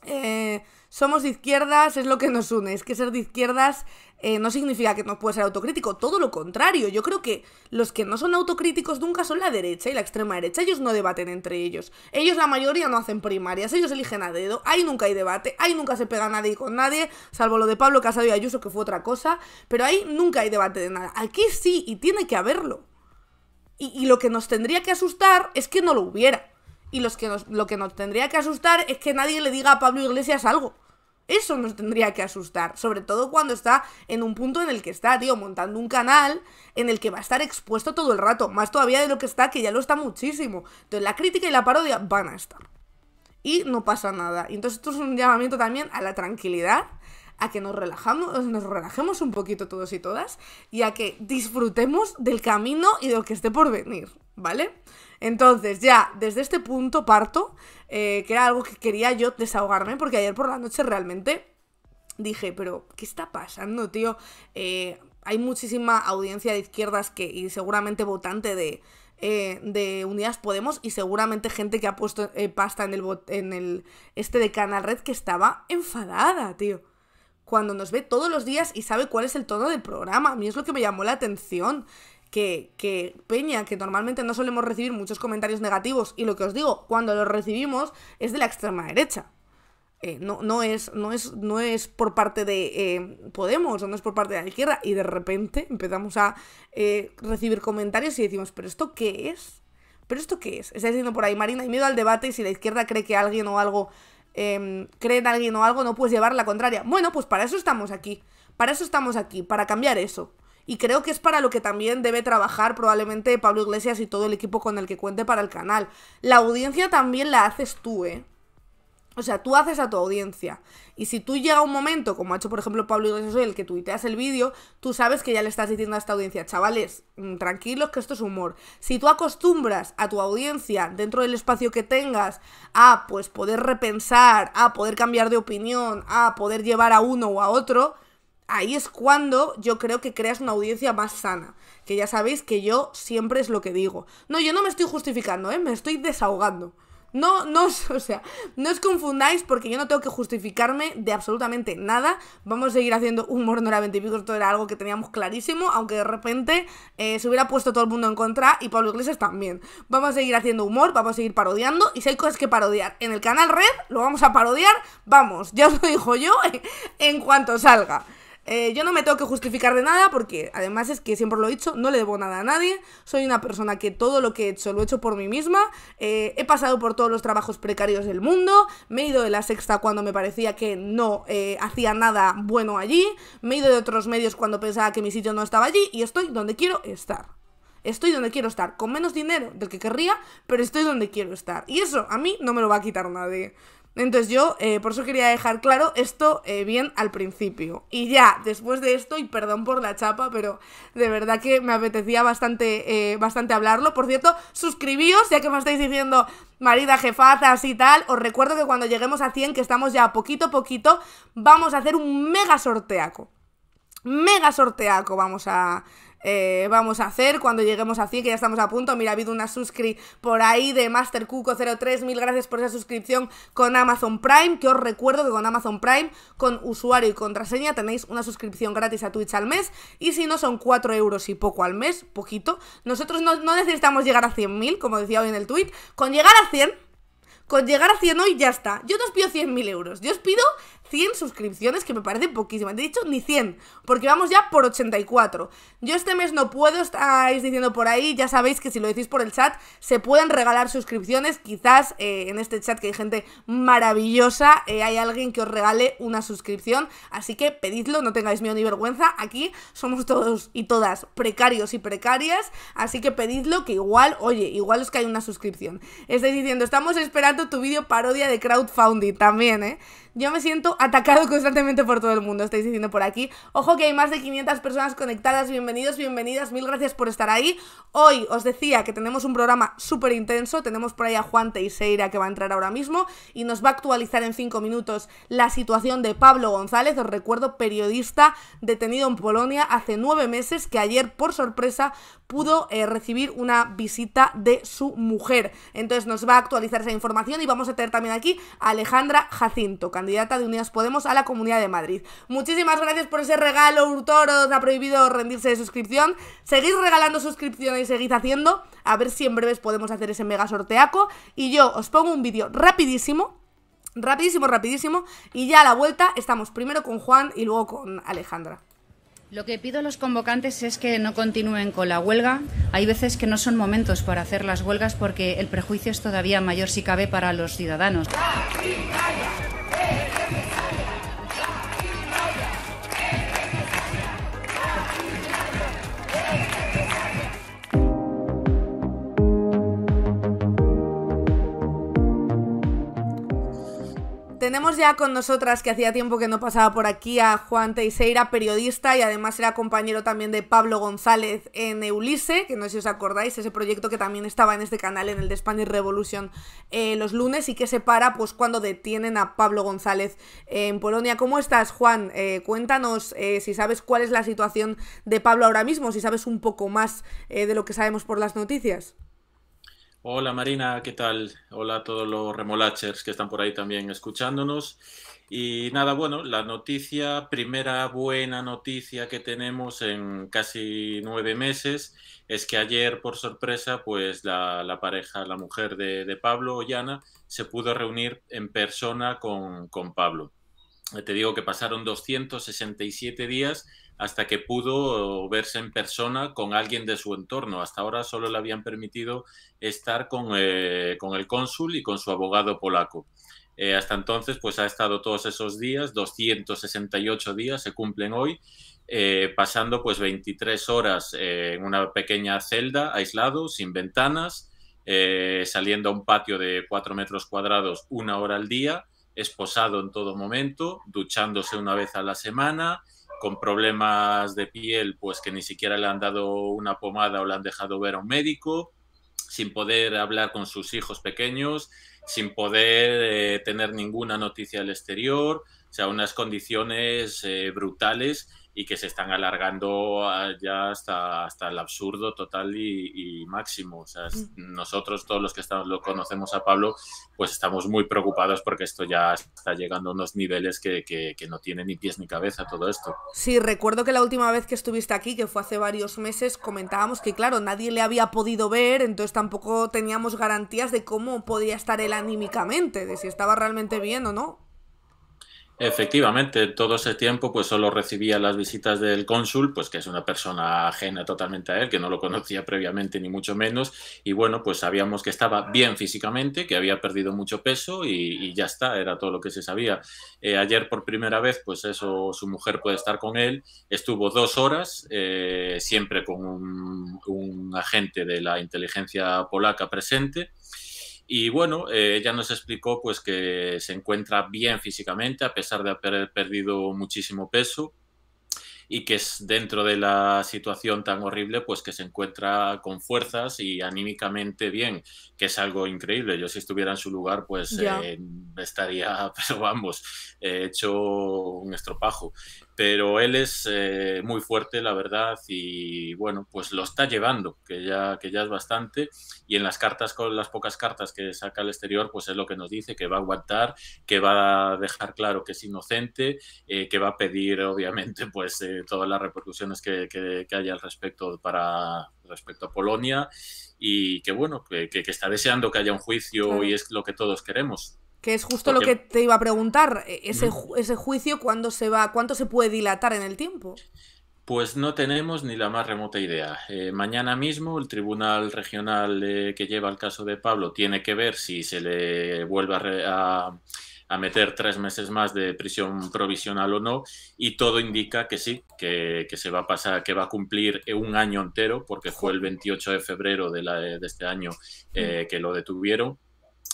eh, somos de izquierdas, es lo que nos une. Es que ser de izquierdas eh, no significa que no puede ser autocrítico. Todo lo contrario. Yo creo que los que no son autocríticos nunca son la derecha y la extrema derecha. Ellos no debaten entre ellos. Ellos, la mayoría, no hacen primarias. Ellos eligen a dedo. Ahí nunca hay debate. Ahí nunca se pega nadie con nadie. Salvo lo de Pablo Casado y Ayuso, que fue otra cosa. Pero ahí nunca hay debate de nada. Aquí sí, y tiene que haberlo. y lo que nos tendría que asustar es que no lo hubiera. Y los que lo que nos tendría que asustar es que nadie le diga a Pablo Iglesias algo. Eso nos tendría que asustar, sobre todo cuando está en un punto en el que está, tío, montando un canal en el que va a estar expuesto todo el rato, más todavía de lo que está, que ya lo está muchísimo. Entonces la crítica y la parodia van a estar. Y no pasa nada. Y entonces esto es un llamamiento también a la tranquilidad, a que nos, relajamos, nos relajemos un poquito todos y todas, y a que disfrutemos del camino y de lo que esté por venir, ¿vale? Entonces, ya, desde este punto parto, eh, que era algo que quería yo desahogarme, porque ayer por la noche realmente dije, pero, ¿qué está pasando, tío? Eh, hay muchísima audiencia de izquierdas que, y seguramente votante de, eh, Unidas Podemos y seguramente gente que ha puesto pasta en el, en el este de Canal Red que estaba enfadada, tío. Cuando nos ve todos los días y sabe cuál es el tono del programa. A mí es lo que me llamó la atención que, Peña, que normalmente no solemos recibir muchos comentarios negativos, y lo que os digo, cuando los recibimos es de la extrema derecha. Eh, no, no, es, no, es, no es por parte de eh, Podemos o no es por parte de la izquierda, y de repente empezamos a eh, recibir comentarios y decimos, ¿pero esto qué es? ¿Pero esto qué es? Está diciendo por ahí, Marina, hay miedo al debate y si la izquierda cree que alguien o algo, em, cree en alguien o algo, no puedes llevar la contraria. Bueno, pues para eso estamos aquí. Para eso estamos aquí, para cambiar eso. Y creo que es para lo que también debe trabajar probablemente Pablo Iglesias y todo el equipo con el que cuente para el canal. La audiencia también la haces tú, ¿eh? O sea, tú haces a tu audiencia. Y si tú llega un momento, como ha hecho por ejemplo Pablo Iglesias hoy, el que tuiteas el vídeo, tú sabes que ya le estás diciendo a esta audiencia, chavales, mm, tranquilos que esto es humor. Si tú acostumbras a tu audiencia, dentro del espacio que tengas, a pues poder repensar, a poder cambiar de opinión, a poder llevar a uno o a otro, ahí es cuando yo creo que creas una audiencia más sana. Que ya sabéis que yo siempre es lo que digo. No, yo no me estoy justificando, ¿eh? me estoy desahogando. No, no, <laughs> o sea, no os confundáis porque yo no tengo que justificarme de absolutamente nada. Vamos a seguir haciendo humor no era 20 y pico, esto era algo que teníamos clarísimo, aunque de repente eh, se hubiera puesto todo el mundo en contra y Pablo Iglesias también. Vamos a seguir haciendo humor, vamos a seguir parodiando y si hay cosas que parodiar en el canal Red, lo vamos a parodiar, vamos, ya os lo dijo yo <laughs> en cuanto salga. Eh, yo no me tengo que justificar de nada porque además es que siempre lo he dicho, no le debo nada a nadie, soy una persona que todo lo que he hecho lo he hecho por mí misma, eh, he pasado por todos los trabajos precarios del mundo, me he ido de la sexta cuando me parecía que no eh, hacía nada bueno allí, me he ido de otros medios cuando pensaba que mi sitio no estaba allí y estoy donde quiero estar. Estoy donde quiero estar, con menos dinero del que querría, pero estoy donde quiero estar. Y eso a mí no me lo va a quitar nadie. Entonces yo, eh, por eso quería dejar claro esto eh, bien al principio. Y ya, después de esto, y perdón por la chapa, pero de verdad que me apetecía bastante, eh, bastante hablarlo. Por cierto, suscribíos, ya que me estáis diciendo marida, jefazas y tal. Os recuerdo que cuando lleguemos a 100, que estamos ya poquito a poquito, vamos a hacer un mega sorteaco mega sorteaco vamos a eh, vamos a hacer cuando lleguemos a 100, que ya estamos a punto. Mira, ha habido una suscri por ahí de Master Cuco03. Mil gracias por esa suscripción con Amazon Prime. Que os recuerdo que con Amazon Prime, con usuario y contraseña, tenéis una suscripción gratis a Twitch al mes. Y si no, son 4 euros y poco al mes, poquito. Nosotros no, necesitamos llegar a 100.000, como decía hoy en el tweet. Con llegar a 100, con llegar a 100 hoy ya está. Yo no os pido 100.000 euros. Yo os pido 100 suscripciones, que me parece poquísima. Te he dicho ni 100, porque vamos ya por 84. Yo este mes no puedo, estáis diciendo por ahí, ya sabéis que si lo decís por el chat, se pueden regalar suscripciones. Quizás eh, en este chat que hay gente maravillosa, eh, hay alguien que os regale una suscripción. Así que pedidlo, no tengáis miedo ni vergüenza. Aquí somos todos y todas precarios y precarias, así que pedidlo que igual, oye, igual os hay una suscripción. Estáis diciendo, estamos esperando tu vídeo parodia de crowdfunding también, ¿eh? Yo me siento atacado constantemente por todo el mundo, estáis diciendo por aquí. Ojo que hay más de 500 personas conectadas. Bienvenidos, bienvenidas. Mil gracias por estar ahí. Hoy os decía que tenemos un programa súper intenso. Tenemos por ahí a Juan Teixeira que va a entrar ahora mismo y nos va a actualizar en 5 minutos la situación de Pablo González. Os recuerdo, periodista detenido en Polonia hace 9 meses que ayer, por sorpresa, pudo eh, recibir una visita de su mujer. Entonces nos va a actualizar esa información y vamos a tener también aquí a Alejandra Jacinto, candidata de Unidas Podemos a la Comunidad de Madrid. Muchísimas gracias por ese regalo, Urtoro, os ha prohibido rendirse de suscripción. Seguid regalando suscripciones y seguid haciendo, a ver si en breves podemos hacer ese mega sorteaco. Y yo os pongo un vídeo rapidísimo Rapidísimo, rapidísimo. Y ya a la vuelta estamos primero con Juan y luego con Alejandra. Lo que pido a los convocantes es que no continúen con la huelga. Hay veces que no son momentos para hacer las huelgas porque el prejuicio es todavía mayor si cabe para los ciudadanos. ¡Ah, Tenemos ya con nosotras, que hacía tiempo que no pasaba por aquí, a Juan Teixeira, periodista y además era compañero también de Pablo González en Eulise, que no sé si os acordáis, ese proyecto que también estaba en este canal, en el de Spanish Revolution, eh, los lunes y que se para pues cuando detienen a Pablo González en Polonia. ¿Cómo estás, Juan? Eh, cuéntanos eh, si sabes cuál es la situación de Pablo ahora mismo, si sabes un poco más de lo que sabemos por las noticias. Hola Marina, ¿qué tal? Hola a todos los remolachers que están por ahí también escuchándonos. Y nada, bueno, la noticia, primera buena noticia que tenemos en casi nueve meses, es que ayer, por sorpresa, pues la, pareja, la mujer de, Pablo, Ollana, se pudo reunir en persona con, con Pablo. Te digo que pasaron 267 días hasta que pudo verse en persona con alguien de su entorno. Hasta ahora solo le habían permitido estar con, eh, el cónsul y con su abogado polaco. Eh, hasta entonces, pues ha estado todos esos días, 268 días se cumplen hoy, eh, pasando pues 23 horas en una pequeña celda, aislado, sin ventanas, saliendo a un patio de 4 metros cuadrados una hora al día, esposado en todo momento, duchándose una vez a la semana, con problemas de piel, pues que ni siquiera le han dado una pomada o le han dejado ver a un médico, sin poder hablar con sus hijos pequeños, sin poder eh, tener ninguna noticia al exterior, o sea, unas condiciones eh, brutales y que se están alargando ah, ya hasta, hasta el absurdo total y, máximo. O sea, mm. nosotros, todos los que estamos, lo conocemos a Pablo, pues estamos muy preocupados porque esto ya está llegando a unos niveles que, que, que, no tiene ni pies ni cabeza todo esto. Sí, recuerdo que la última vez que estuviste aquí, que fue hace varios meses, comentábamos que, claro, nadie le había podido ver, entonces tampoco teníamos garantías de cómo podía estar el anímicamente, de si estaba realmente bien o no. Efectivamente, todo ese tiempo pues solo recibía las visitas del cónsul, pues que es una persona ajena totalmente a él, que no lo conocía <laughs> previamente ni mucho menos, y bueno, pues sabíamos que estaba bien físicamente, que había perdido mucho peso y, ya está, era todo lo que se sabía. Eh, ayer por primera vez, pues eso, su mujer puede estar con él, estuvo dos horas, eh, siempre con un agente de la inteligencia polaca presente, y bueno, eh, ella nos explicó pues que se encuentra bien físicamente a pesar de haber perdido muchísimo peso y que es dentro de la situación tan horrible pues que se encuentra con fuerzas y anímicamente bien, que es algo increíble. Yo si estuviera en su lugar pues eh, estaría, <laughs> pero vamos, eh, hecho un estropajo pero él es eh, muy fuerte, la verdad, y bueno, pues lo está llevando, que ya, que ya es bastante, y en las cartas, con las pocas cartas que saca al exterior, pues es lo que nos dice, que va a aguantar, que va a dejar claro que es inocente, eh, que va a pedir, obviamente, pues eh, todas las repercusiones que, haya al respecto para, respecto a Polonia, y que bueno, que, está deseando que haya un juicio y es lo que todos queremos. Que es justo lo que te iba a preguntar. E-, ese, ese juicio, ¿cuándo se va, ¿cuánto se puede dilatar en el tiempo? Pues no tenemos ni la más remota idea. Eh, mañana mismo el Tribunal Regional eh, que lleva el caso de Pablo tiene que ver si se le vuelve a, a, meter tres meses más de prisión provisional o no, y todo indica que sí, que, se va a pasar, que va a cumplir un año entero, porque fue el 28 de febrero de, la, de este año eh, que lo detuvieron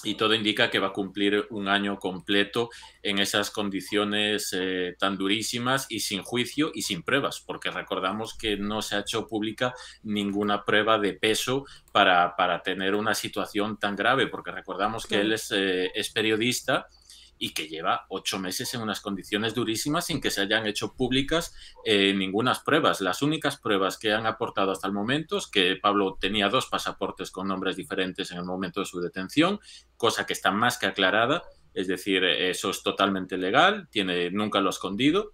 y todo indica que va a cumplir un año completo en esas condiciones eh, tan durísimas y sin juicio y sin pruebas, porque recordamos que no se ha hecho pública ninguna prueba de peso para, tener una situación tan grave, porque recordamos que él es, eh, es periodista y que lleva ocho meses en unas condiciones durísimas sin que se hayan hecho públicas eh, ninguna prueba. pruebas. Las únicas pruebas que han aportado hasta el momento es que Pablo tenía dos pasaportes con nombres diferentes en el momento de su detención, cosa que está más que aclarada. Es decir, eh, eso es totalmente legal, tiene, nunca lo ha escondido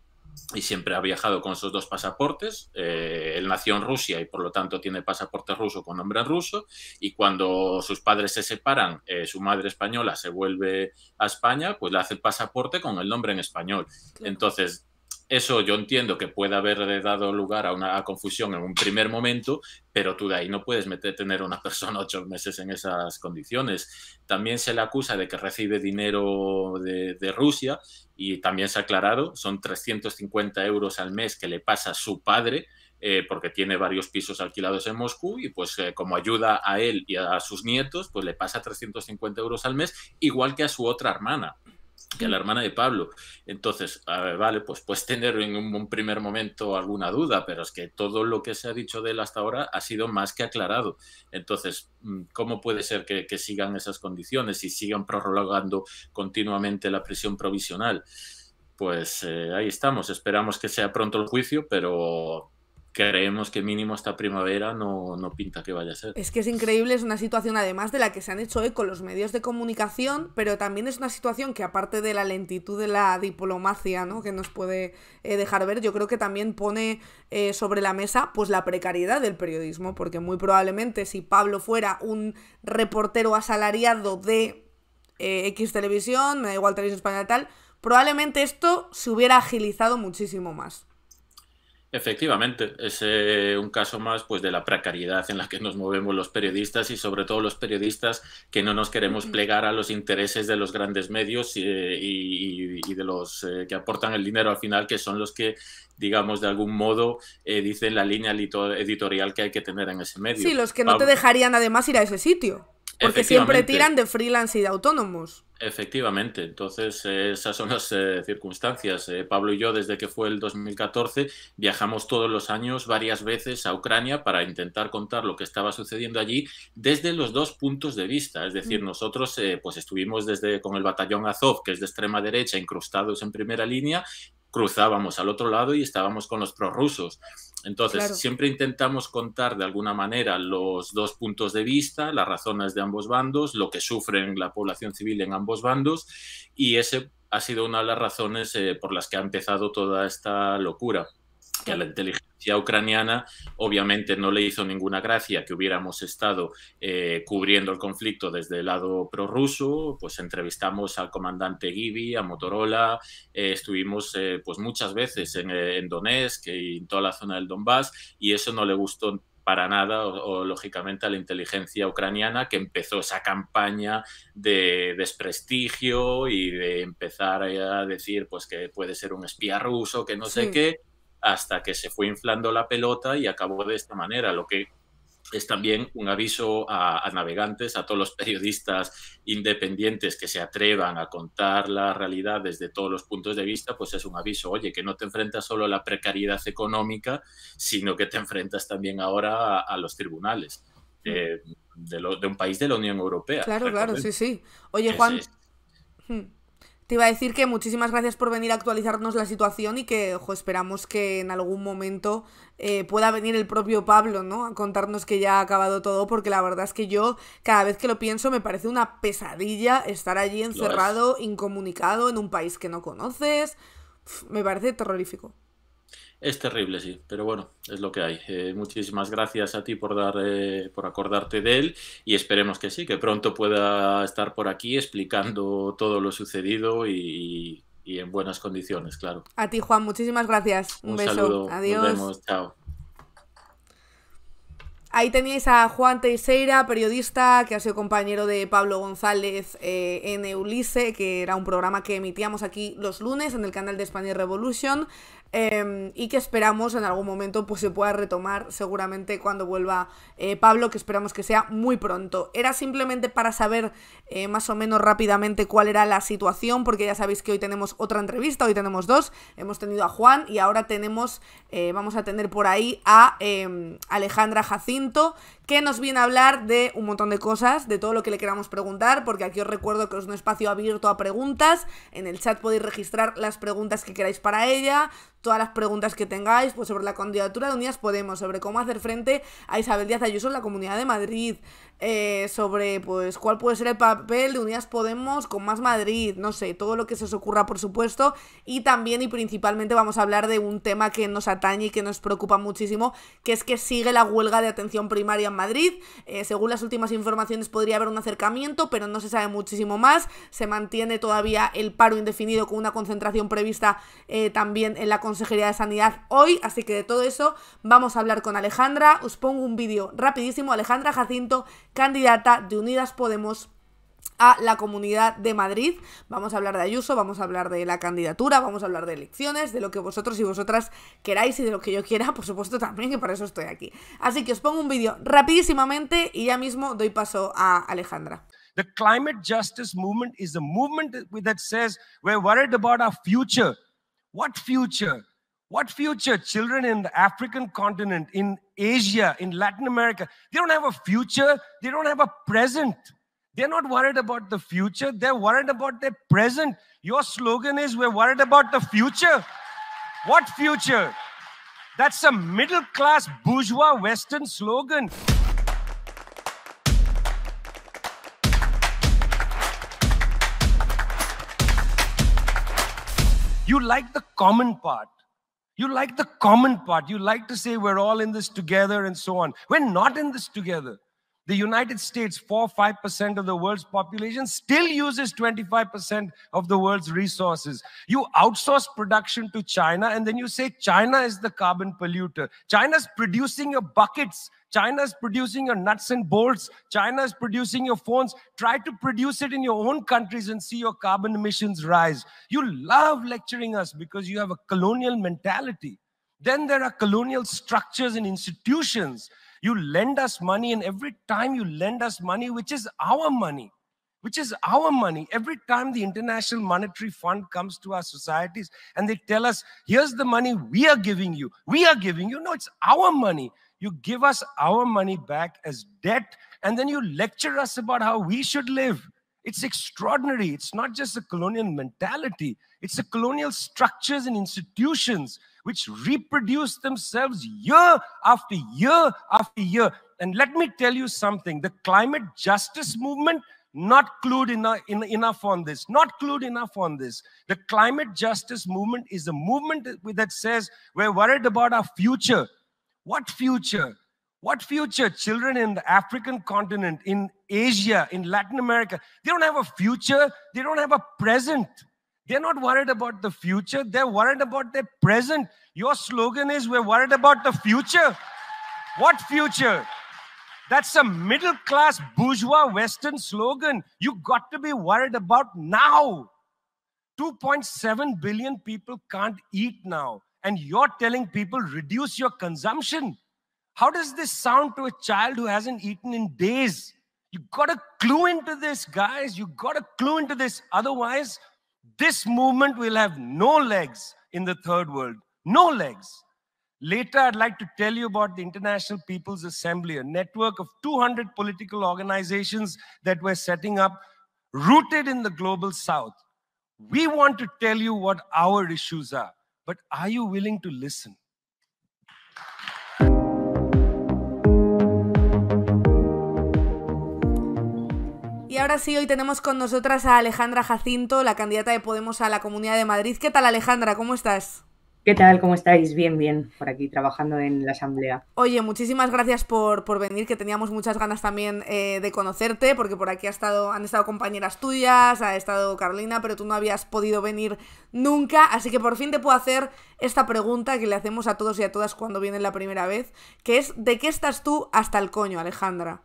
y siempre ha viajado con esos dos pasaportes. Eh, él nació en Rusia y por lo tanto tiene pasaporte ruso con nombre ruso y cuando sus padres se separan, eh, su madre española se vuelve a España, pues le hace el pasaporte con el nombre en español. Entonces, eso yo entiendo que puede haber dado lugar a una confusión en un primer momento, pero tú de ahí no puedes meter, tener a una <laughs> persona ocho meses en esas condiciones. También se le acusa de que recibe dinero de, Rusia y también se ha aclarado, son 350 euros al mes que le pasa a su padre. Eh, porque tiene varios pisos alquilados en Moscú y pues eh, como ayuda a él y a sus nietos, pues le pasa 350 euros al mes, igual que a su otra hermana que la hermana de Pablo. Entonces, vale, pues puedes tener en un primer momento alguna duda, pero es que todo lo que se ha dicho de él hasta ahora ha sido más que aclarado. Entonces, mm, ¿cómo puede ser que, sigan esas condiciones y sigan prorrogando continuamente la prisión provisional? Pues eh, ahí estamos, esperamos que sea pronto el juicio, pero creemos que mínimo esta primavera no, pinta que vaya a ser. Es que es increíble, es una situación además de la que se han hecho eco los medios de comunicación, pero también es una situación que aparte de la lentitud de la diplomacia ¿no? que nos puede eh, dejar ver, yo creo que también pone eh, sobre la mesa pues la precariedad del periodismo, porque muy probablemente si Pablo fuera un reportero asalariado de eh, X televisión, igual televisión española tal, probablemente esto se hubiera agilizado muchísimo más. Efectivamente, es un caso más pues de la precariedad en la que nos movemos los periodistas y sobre todo los periodistas que no nos queremos plegar a los intereses de los grandes medios y, de los eh, que aportan el dinero al final, que son los que digamos, de algún modo eh, dicen la línea editorial que hay que tener en ese medio. Sí, los que no te dejarían además ir a ese sitio. Porque siempre tiran de freelance y de autónomos. Efectivamente, entonces eh, esas son las eh, circunstancias. Eh. Pablo y yo, desde que fue el 2014, viajamos todos los años varias veces a Ucrania para intentar contar lo que estaba sucediendo allí desde los dos puntos de vista. Es decir, mm. nosotros pues estuvimos desde con el batallón Azov, que es de extrema derecha, incrustados en primera línea, cruzábamos al otro lado y estábamos con los prorrusos. Entonces, siempre intentamos contar de alguna manera los dos puntos de vista, las razones de ambos bandos, lo que sufren la población civil en ambos bandos, y ese ha sido una de las razones eh, por las que ha empezado toda esta locura que a la inteligencia ucraniana obviamente no le hizo ninguna gracia que hubiéramos estado eh, cubriendo el conflicto desde el lado prorruso, pues entrevistamos al comandante Gibi, a Motorola, eh, estuvimos eh, pues muchas veces en, Donetsk y en toda la zona del Donbass y eso no le gustó para nada o, lógicamente a la inteligencia ucraniana que empezó esa campaña de desprestigio y de empezar a decir pues que puede ser un espía ruso, que no sé qué hasta que se fue inflando la pelota y acabó de esta manera, lo que es también un aviso a, navegantes, a todos los periodistas independientes que se atrevan a contar la realidad desde todos los puntos de vista, pues es un aviso, oye, que no te enfrentas solo a la precariedad económica, sino que te enfrentas también ahora a, los tribunales mm. eh, de, un país de la Unión Europea. Claro, claro, sí, sí. Oye, Juan... Hmm. Te iba a decir que muchísimas gracias por venir a actualizarnos la situación y que esperamos que en algún momento eh, pueda venir el propio Pablo, ¿no? A contarnos que ya ha acabado todo, porque la verdad es que yo cada vez que lo pienso me parece una pesadilla estar allí encerrado, incomunicado, en un país que no conoces. me parece terrorífico. Es terrible, sí, pero bueno, es lo que hay. Eh, muchísimas gracias a ti por, dar, eh, por acordarte de él y esperemos que sí, que pronto pueda estar por aquí explicando todo lo sucedido y, en buenas condiciones, claro. A ti, Juan, muchísimas gracias. Un, beso. Saludo. Adiós. Nos vemos. Chao. Ahí teníais a Juan Teixeira, periodista que ha sido compañero de Pablo González eh, en Eulise, que era un programa que emitíamos aquí los lunes en el canal de Spanish Revolution. Em, y que esperamos en algún momento pues se pueda retomar seguramente cuando vuelva eh, Pablo, que esperamos que sea muy pronto. Era simplemente para saber eh, más o menos rápidamente cuál era la situación, porque ya sabéis que hoy tenemos otra entrevista, hoy tenemos dos, hemos tenido a Juan y ahora tenemos, eh, vamos a tener por ahí a em, Alejandra Jacinto, que nos viene a hablar de un montón de cosas, de todo lo que le queramos preguntar, porque aquí os recuerdo que es un espacio abierto a preguntas, en el chat podéis registrar las preguntas que queráis para ella, todas las preguntas que tengáis pues sobre la candidatura de Unidas Podemos, sobre cómo hacer frente a Isabel Díaz Ayuso en la Comunidad de Madrid, eh, sobre pues cuál puede ser el papel de Unidas Podemos con Más Madrid, no sé, todo lo que se os ocurra por supuesto y también y principalmente vamos a hablar de un tema que nos atañe y que nos preocupa muchísimo, que es que sigue la huelga de atención primaria en Madrid, eh, según las últimas informaciones podría haber un acercamiento, pero no se sabe muchísimo más, se mantiene todavía el paro indefinido con una concentración prevista eh, también en la Consejería de Sanidad hoy, así que de todo eso vamos a hablar con Alejandra, os pongo un vídeo rapidísimo, Alejandra Jacinto candidata de Unidas Podemos a la Comunidad de Madrid. Vamos a hablar de Ayuso, vamos a hablar de la candidatura, vamos a hablar de elecciones, de lo que vosotros y vosotras queráis y de lo que yo quiera, por supuesto también, que para eso estoy aquí. Así que os pongo un vídeo rapidísimamente y ya mismo doy paso a Alejandra. The climate justice movement is a movement that says we're worried about our future. What future? What future? Children in the African continent, in Asia, in Latin America, they don't have a future, they don't have a present. They're not worried about the future, they're worried about their present. Your slogan is We're worried about the future. What future? That's a middle class bourgeois Western slogan. You like the common part. You like the common part. You like to say we're all in this together and so on. We're not in this together. The United States, 4 5% of the world's population, still uses 25% of the world's resources. You outsource production to China and then you say China is the carbon polluter. China's producing your buckets. China's producing your nuts and bolts. China's producing your phones. Try to produce it in your own countries and see your carbon emissions rise. You love lecturing us because you have a colonial mentality. Then there are colonial structures and institutions you lend us money, and every time you lend us money, which is our money, which is our money. Every time the International Monetary Fund comes to our societies and they tell us, here's the money we are giving you, we are giving you. No, it's our money. You give us our money back as debt, and then you lecture us about how we should live. It's extraordinary. It's not just a colonial mentality, it's the colonial structures and institutions which reproduce themselves year after year after year. And let me tell you something the climate justice movement not clued enough, in, enough on this, not clued enough on this. The climate justice movement is a movement that says we're worried about our future. What future? What future? Children in the African continent, in Asia, in Latin America, they don't have a future, they don't have a present. They're not worried about the future, they're worried about their present. Your slogan is We're worried about the future. What future? That's a middle class bourgeois Western slogan. You got to be worried about now. 2.7 billion people can't eat now. And you're telling people reduce your consumption. How does this sound to a child who hasn't eaten in days? You got a clue into this, guys. You got a clue into this. Otherwise, this movement will have no legs in the third world. No legs. Later, I'd like to tell you about the International People's Assembly, a network of 200 political organizations that we're setting up, rooted in the global south. We want to tell you what our issues are, but are you willing to listen? ahora sí, hoy tenemos con nosotras a Alejandra Jacinto, la candidata de Podemos a la Comunidad de Madrid. ¿Qué tal, Alejandra? ¿Cómo estás? ¿Qué tal? ¿Cómo estáis? Bien, bien, por aquí trabajando en la asamblea. Oye, muchísimas gracias por, por venir, que teníamos muchas ganas también eh, de conocerte, porque por aquí ha estado, han estado compañeras tuyas, ha estado Carolina, pero tú no habías podido venir nunca, así que por fin te puedo hacer esta pregunta que le hacemos a todos y a todas cuando vienen la primera vez, que es ¿de qué estás tú hasta el coño, Alejandra?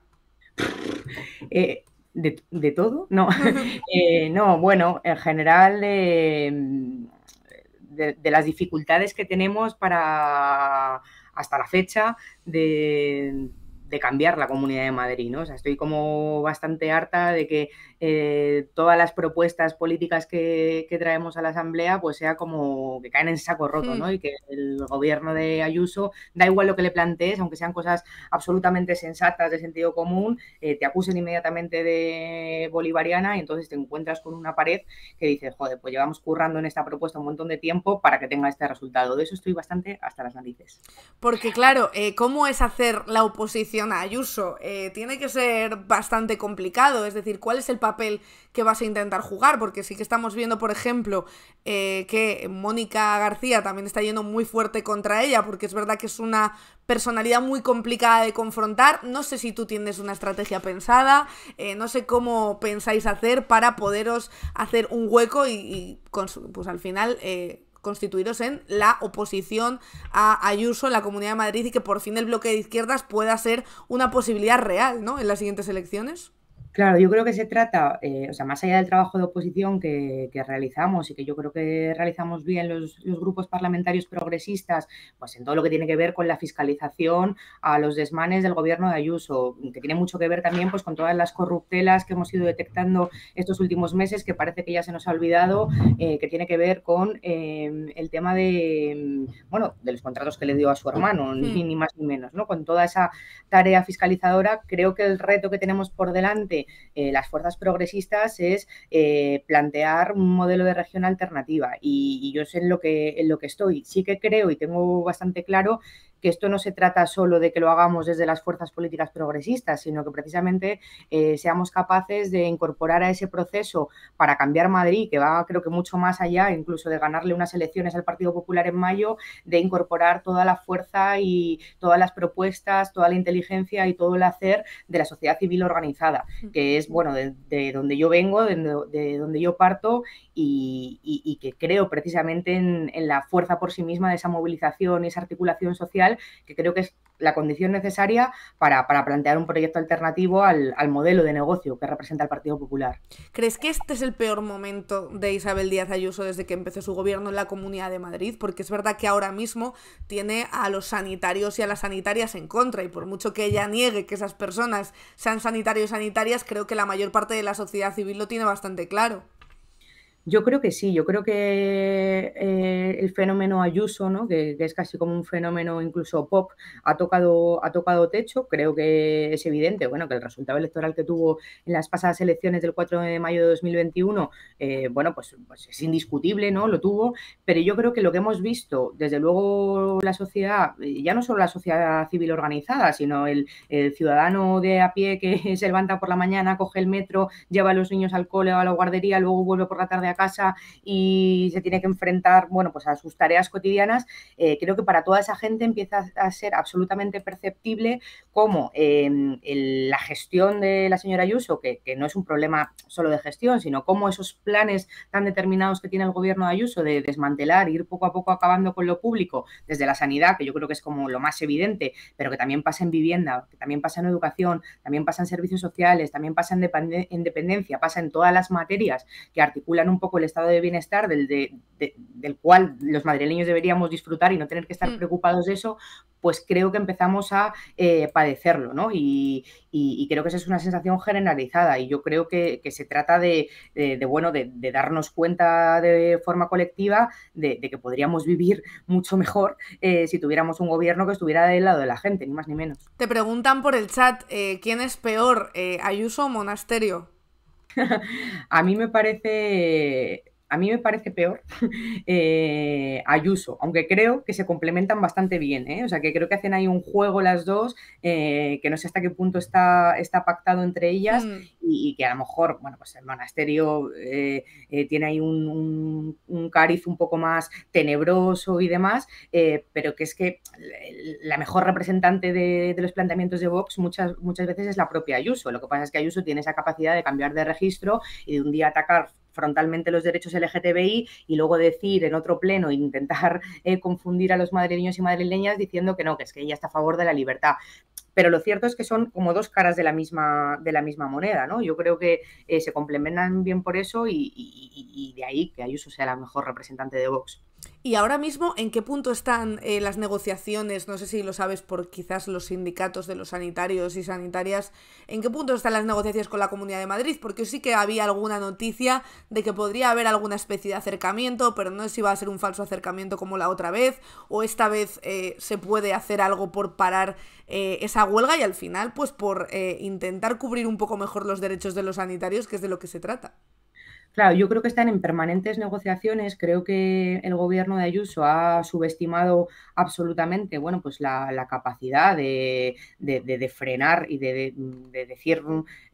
Eh, de, todo, no. <laughs> Eh, no, bueno, en general em, de, las dificultades que tenemos para hasta la fecha de, cambiar la Comunidad de Madrid, estoy como bastante harta de que eh, todas las propuestas políticas que, traemos a la Asamblea pues sea como que caen en saco roto, ¿no? Y que el gobierno de Ayuso, da igual lo que le plantees, aunque sean cosas absolutamente sensatas de sentido común, eh, te acusen inmediatamente de bolivariana y entonces te encuentras con una pared que dice, joder, pues llevamos currando en esta propuesta un montón de tiempo para que tenga este resultado. De eso estoy bastante hasta las narices. Porque claro, eh, ¿cómo es hacer la oposición a Ayuso? tiene que ser bastante complicado, es decir, ¿cuál es el papel que vas a intentar jugar, porque sí que estamos viendo, por ejemplo, eh, que Mónica García también está yendo muy fuerte contra ella, porque es verdad que es una personalidad muy complicada de confrontar. No sé si tú tienes una estrategia pensada, eh, no sé cómo pensáis hacer para poderos hacer un hueco y, pues al final... Eh, constituiros en la oposición a Ayuso en la Comunidad de Madrid y que por fin el bloque de izquierdas pueda ser una posibilidad real, ¿no? En las siguientes elecciones. Claro, yo creo que se trata, eh, o sea, más allá del trabajo de oposición que, realizamos y que yo creo que realizamos bien los, grupos parlamentarios progresistas, pues en todo lo que tiene que ver con la fiscalización a los desmanes del gobierno de Ayuso, que tiene mucho que ver también pues, con todas las corruptelas que hemos ido detectando estos últimos meses, que parece que ya se nos ha olvidado, eh, que tiene que ver con eh, el tema de, bueno, de los contratos que le dio a su hermano, ni, hmm. ni más ni menos, ¿no? Con toda esa tarea fiscalizadora, creo que el reto que tenemos por delante eh, las fuerzas progresistas es eh, plantear un modelo de región alternativa y, y yo sé en lo, que, en lo que estoy. Sí que creo y tengo bastante claro que esto no se trata solo de que lo hagamos desde las fuerzas políticas progresistas, sino que precisamente eh, seamos capaces de incorporar a ese proceso para cambiar Madrid, que va creo que mucho más allá, incluso de ganarle unas elecciones al Partido Popular en mayo, de incorporar toda la fuerza y todas las propuestas, toda la inteligencia y todo el hacer de la sociedad civil organizada, mm. que es, bueno, de, donde yo vengo, de, donde yo parto y, que creo precisamente en, la fuerza por sí misma de esa movilización, y esa articulación social que creo que es la condición necesaria para, plantear un proyecto alternativo al, al, modelo de negocio que representa el Partido Popular. ¿Crees que este es el peor momento de Isabel Díaz Ayuso desde que empezó su gobierno en la Comunidad de Madrid? Porque es verdad que ahora mismo tiene a los sanitarios y a las sanitarias en contra y por mucho que ella niegue que esas personas sean sanitarios y sanitarias, creo que la mayor parte de la sociedad civil lo tiene bastante claro. Yo creo que sí, yo creo que eh, el fenómeno Ayuso, ¿no? que, es casi como un fenómeno incluso pop, ha tocado, ha tocado techo. Creo que es evidente bueno, que el resultado electoral que tuvo en las pasadas elecciones del 4 de mayo de 2021, eh, bueno, pues, pues, es indiscutible, ¿no? Lo tuvo, pero yo creo que lo que hemos visto, desde luego la sociedad, ya no solo la sociedad civil organizada, sino el, el ciudadano de a pie que <laughs> se levanta por la mañana, coge el metro, lleva a los niños al cole o a la guardería, luego vuelve por la tarde a casa y se tiene que enfrentar, bueno, pues a sus tareas cotidianas, eh, creo que para toda esa gente empieza a ser absolutamente perceptible cómo em, la gestión de la señora Ayuso, que, no es un problema solo de gestión, sino cómo esos planes tan determinados que tiene el gobierno de Ayuso de desmantelar, ir poco a poco acabando con lo público, desde la sanidad, que yo creo que es como lo más evidente, pero que también pasa en vivienda, que también pasa en educación, también pasa en servicios sociales, también pasa en, en dependencia, pasa en todas las materias que articulan un poco el estado de bienestar del, del cual los madrileños deberíamos disfrutar y no tener que estar mm. preocupados de eso, pues creo que empezamos a eh, padecerlo, ¿no? Y, y, creo que esa es una sensación generalizada y yo creo que, se trata de, bueno, de, darnos cuenta de forma colectiva de, que podríamos vivir mucho mejor eh, si tuviéramos un gobierno que estuviera del lado de la gente, ni más ni menos. Te preguntan por el chat, eh, ¿quién es peor, Ayuso o Monasterio? <laughs> a mí me parece a mí me parece peor <laughs> eh, Ayuso, aunque creo que se complementan bastante bien, ¿eh? o sea que creo que hacen ahí un juego las dos, eh, que no sé hasta qué punto está, pactado entre ellas mm. y, que a lo mejor, bueno, pues el monasterio tiene ahí un, un, cariz un poco más tenebroso y demás, pero que es que la mejor representante de, de, los planteamientos de Vox muchas, muchas veces es la propia Ayuso, lo que pasa es que Ayuso tiene esa capacidad de cambiar de registro y de un día atacar frontalmente los derechos LGTBI y luego decir en otro pleno, <laughs> intentar eh, confundir a los madrileños y madrileñas diciendo que no, que es que ella está a favor de la libertad pero lo cierto es que son como dos caras de la misma, de la misma moneda, ¿no? Yo creo que eh, se complementan bien por eso y, y, de ahí que Ayuso sea la mejor representante de Vox. Y ahora mismo, ¿en qué punto están eh, las negociaciones? No sé si lo sabes por quizás los sindicatos de los sanitarios y sanitarias. ¿En qué punto están las negociaciones con la Comunidad de Madrid? Porque sí que había alguna noticia de que podría haber alguna especie de acercamiento, pero no sé si va a ser un falso acercamiento como la otra vez, o esta vez eh, se puede hacer algo por parar eh, esa huelga y al final, pues por intentar cubrir un poco mejor los derechos de los sanitarios, que es de lo que se trata. Claro, yo creo que están en permanentes negociaciones. Creo que el gobierno de Ayuso ha subestimado absolutamente bueno, pues la, capacidad de, frenar y de, decir,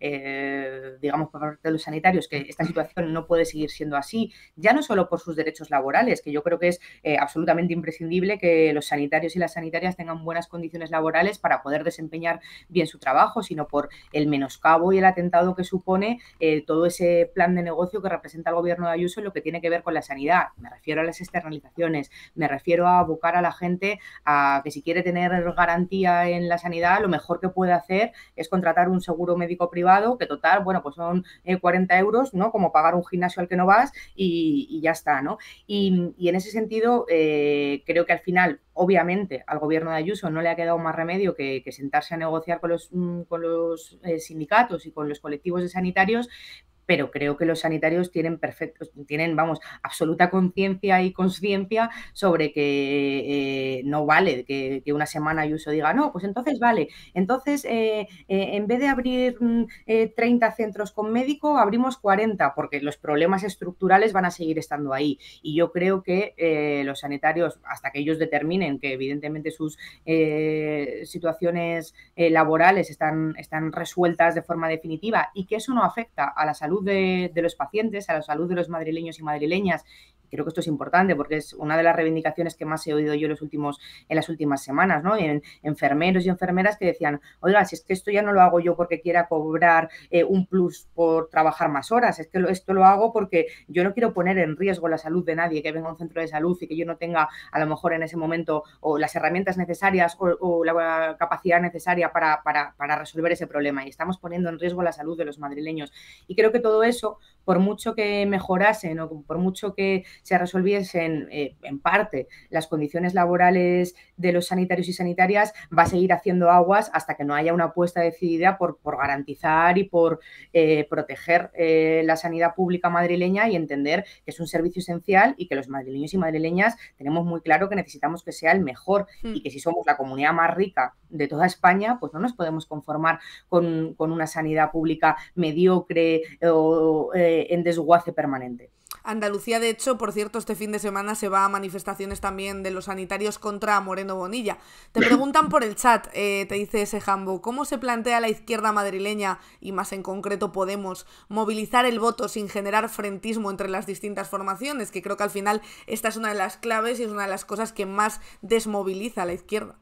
eh, digamos, por parte de los sanitarios que esta situación no puede seguir siendo así, ya no solo por sus derechos laborales, que yo creo que es eh, absolutamente imprescindible que los sanitarios y las sanitarias tengan buenas condiciones laborales para poder desempeñar bien su trabajo, sino por el menoscabo y el atentado que supone eh, todo ese plan de negocio que representa el gobierno de Ayuso en lo que tiene que ver con la sanidad. Me refiero a las externalizaciones, me refiero a buscar a la gente a que si quiere tener garantía en la sanidad, lo mejor que puede hacer es contratar un seguro médico privado, que total, bueno, pues son 40 eh, euros, ¿no? Como pagar un gimnasio al que no vas y, ya está, ¿no? Y, en ese sentido, eh, creo que al final obviamente al gobierno de Ayuso no le ha quedado más remedio que, sentarse a negociar con los, mm, con los eh, sindicatos y con los colectivos de sanitarios, pero creo que los sanitarios tienen perfectos, tienen, vamos, absoluta conciencia y consciencia sobre que eh, no vale que, una semana uso diga, no, pues entonces vale, entonces eh, eh, en vez de abrir 30 mm, centros con médico, abrimos 40, porque los problemas estructurales van a seguir estando ahí. Y yo creo que los sanitarios, hasta que ellos determinen que evidentemente sus situaciones laborales están, están resueltas de forma definitiva y que eso no afecta a la salud, de los pacientes, a la salud de los madrileños y madrileñas creo que esto es importante porque es una de las reivindicaciones que más he oído yo en los últimos, en las últimas semanas, ¿no? En enfermeros y enfermeras que decían, oiga, si es que esto ya no lo hago yo porque quiera cobrar eh, un plus por trabajar más horas, es que esto lo hago porque yo no quiero poner en riesgo la salud de nadie, que venga a un centro de salud y que yo no tenga a lo mejor en ese momento o las herramientas necesarias o, la capacidad necesaria para, resolver ese problema y estamos poniendo en riesgo la salud de los madrileños. Y creo que todo eso, por mucho que mejorasen por mucho que se resolviesen eh, en parte las condiciones laborales de los sanitarios y sanitarias, va a seguir haciendo aguas hasta que no haya una apuesta decidida por, por garantizar y por eh, proteger eh, la sanidad pública madrileña y entender que es un servicio esencial y que los madrileños y madrileñas tenemos muy claro que necesitamos que sea el mejor mm. y que si somos la comunidad más rica de toda España, pues no nos podemos conformar con, una sanidad pública mediocre o en desguace permanente. Andalucía, de hecho, por cierto, este fin de semana se va a manifestaciones también de los sanitarios contra Moreno Bonilla. Te <laughs> preguntan por el chat, eh, te dice ese Jambo, ¿cómo se plantea la izquierda madrileña, y más en concreto Podemos, movilizar el voto sin generar frentismo entre las distintas formaciones? Que creo que al final esta es una de las claves y es una de las cosas que más desmoviliza a la izquierda.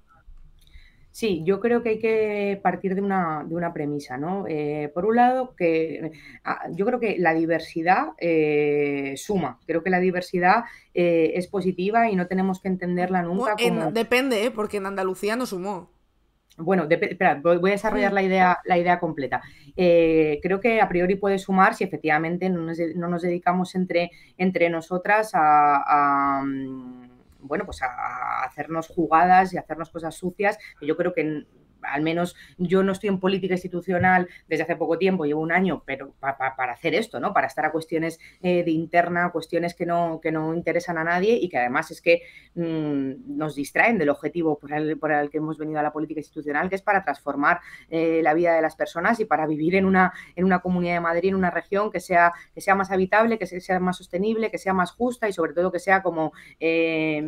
Sí, yo creo que hay que partir de una, de una premisa, ¿no? Eh, por un lado, que ah, yo creo que la diversidad eh, suma, creo que la diversidad eh, es positiva y no tenemos que entenderla nunca. como... Depende, porque en Andalucía no sumó. Bueno, voy a desarrollar mm. la idea, la idea completa. creo que a priori puede sumar si efectivamente no nos, dedicamos entre, entre nosotras a mm, bueno, pues a, hacernos jugadas y hacernos cosas sucias. Yo creo que al menos yo no estoy en política institucional desde hace poco tiempo, llevo un año, pero para hacer esto, ¿no? Para estar a cuestiones eh, de interna, cuestiones que no, que no interesan a nadie y que además es que mm, nos distraen del objetivo por el, que hemos venido a la política institucional, que es para transformar eh, la vida de las personas y para vivir en una, en una comunidad de Madrid, en una región que sea, que sea más habitable, que sea más sostenible, que sea más justa y sobre todo que sea como... Eh,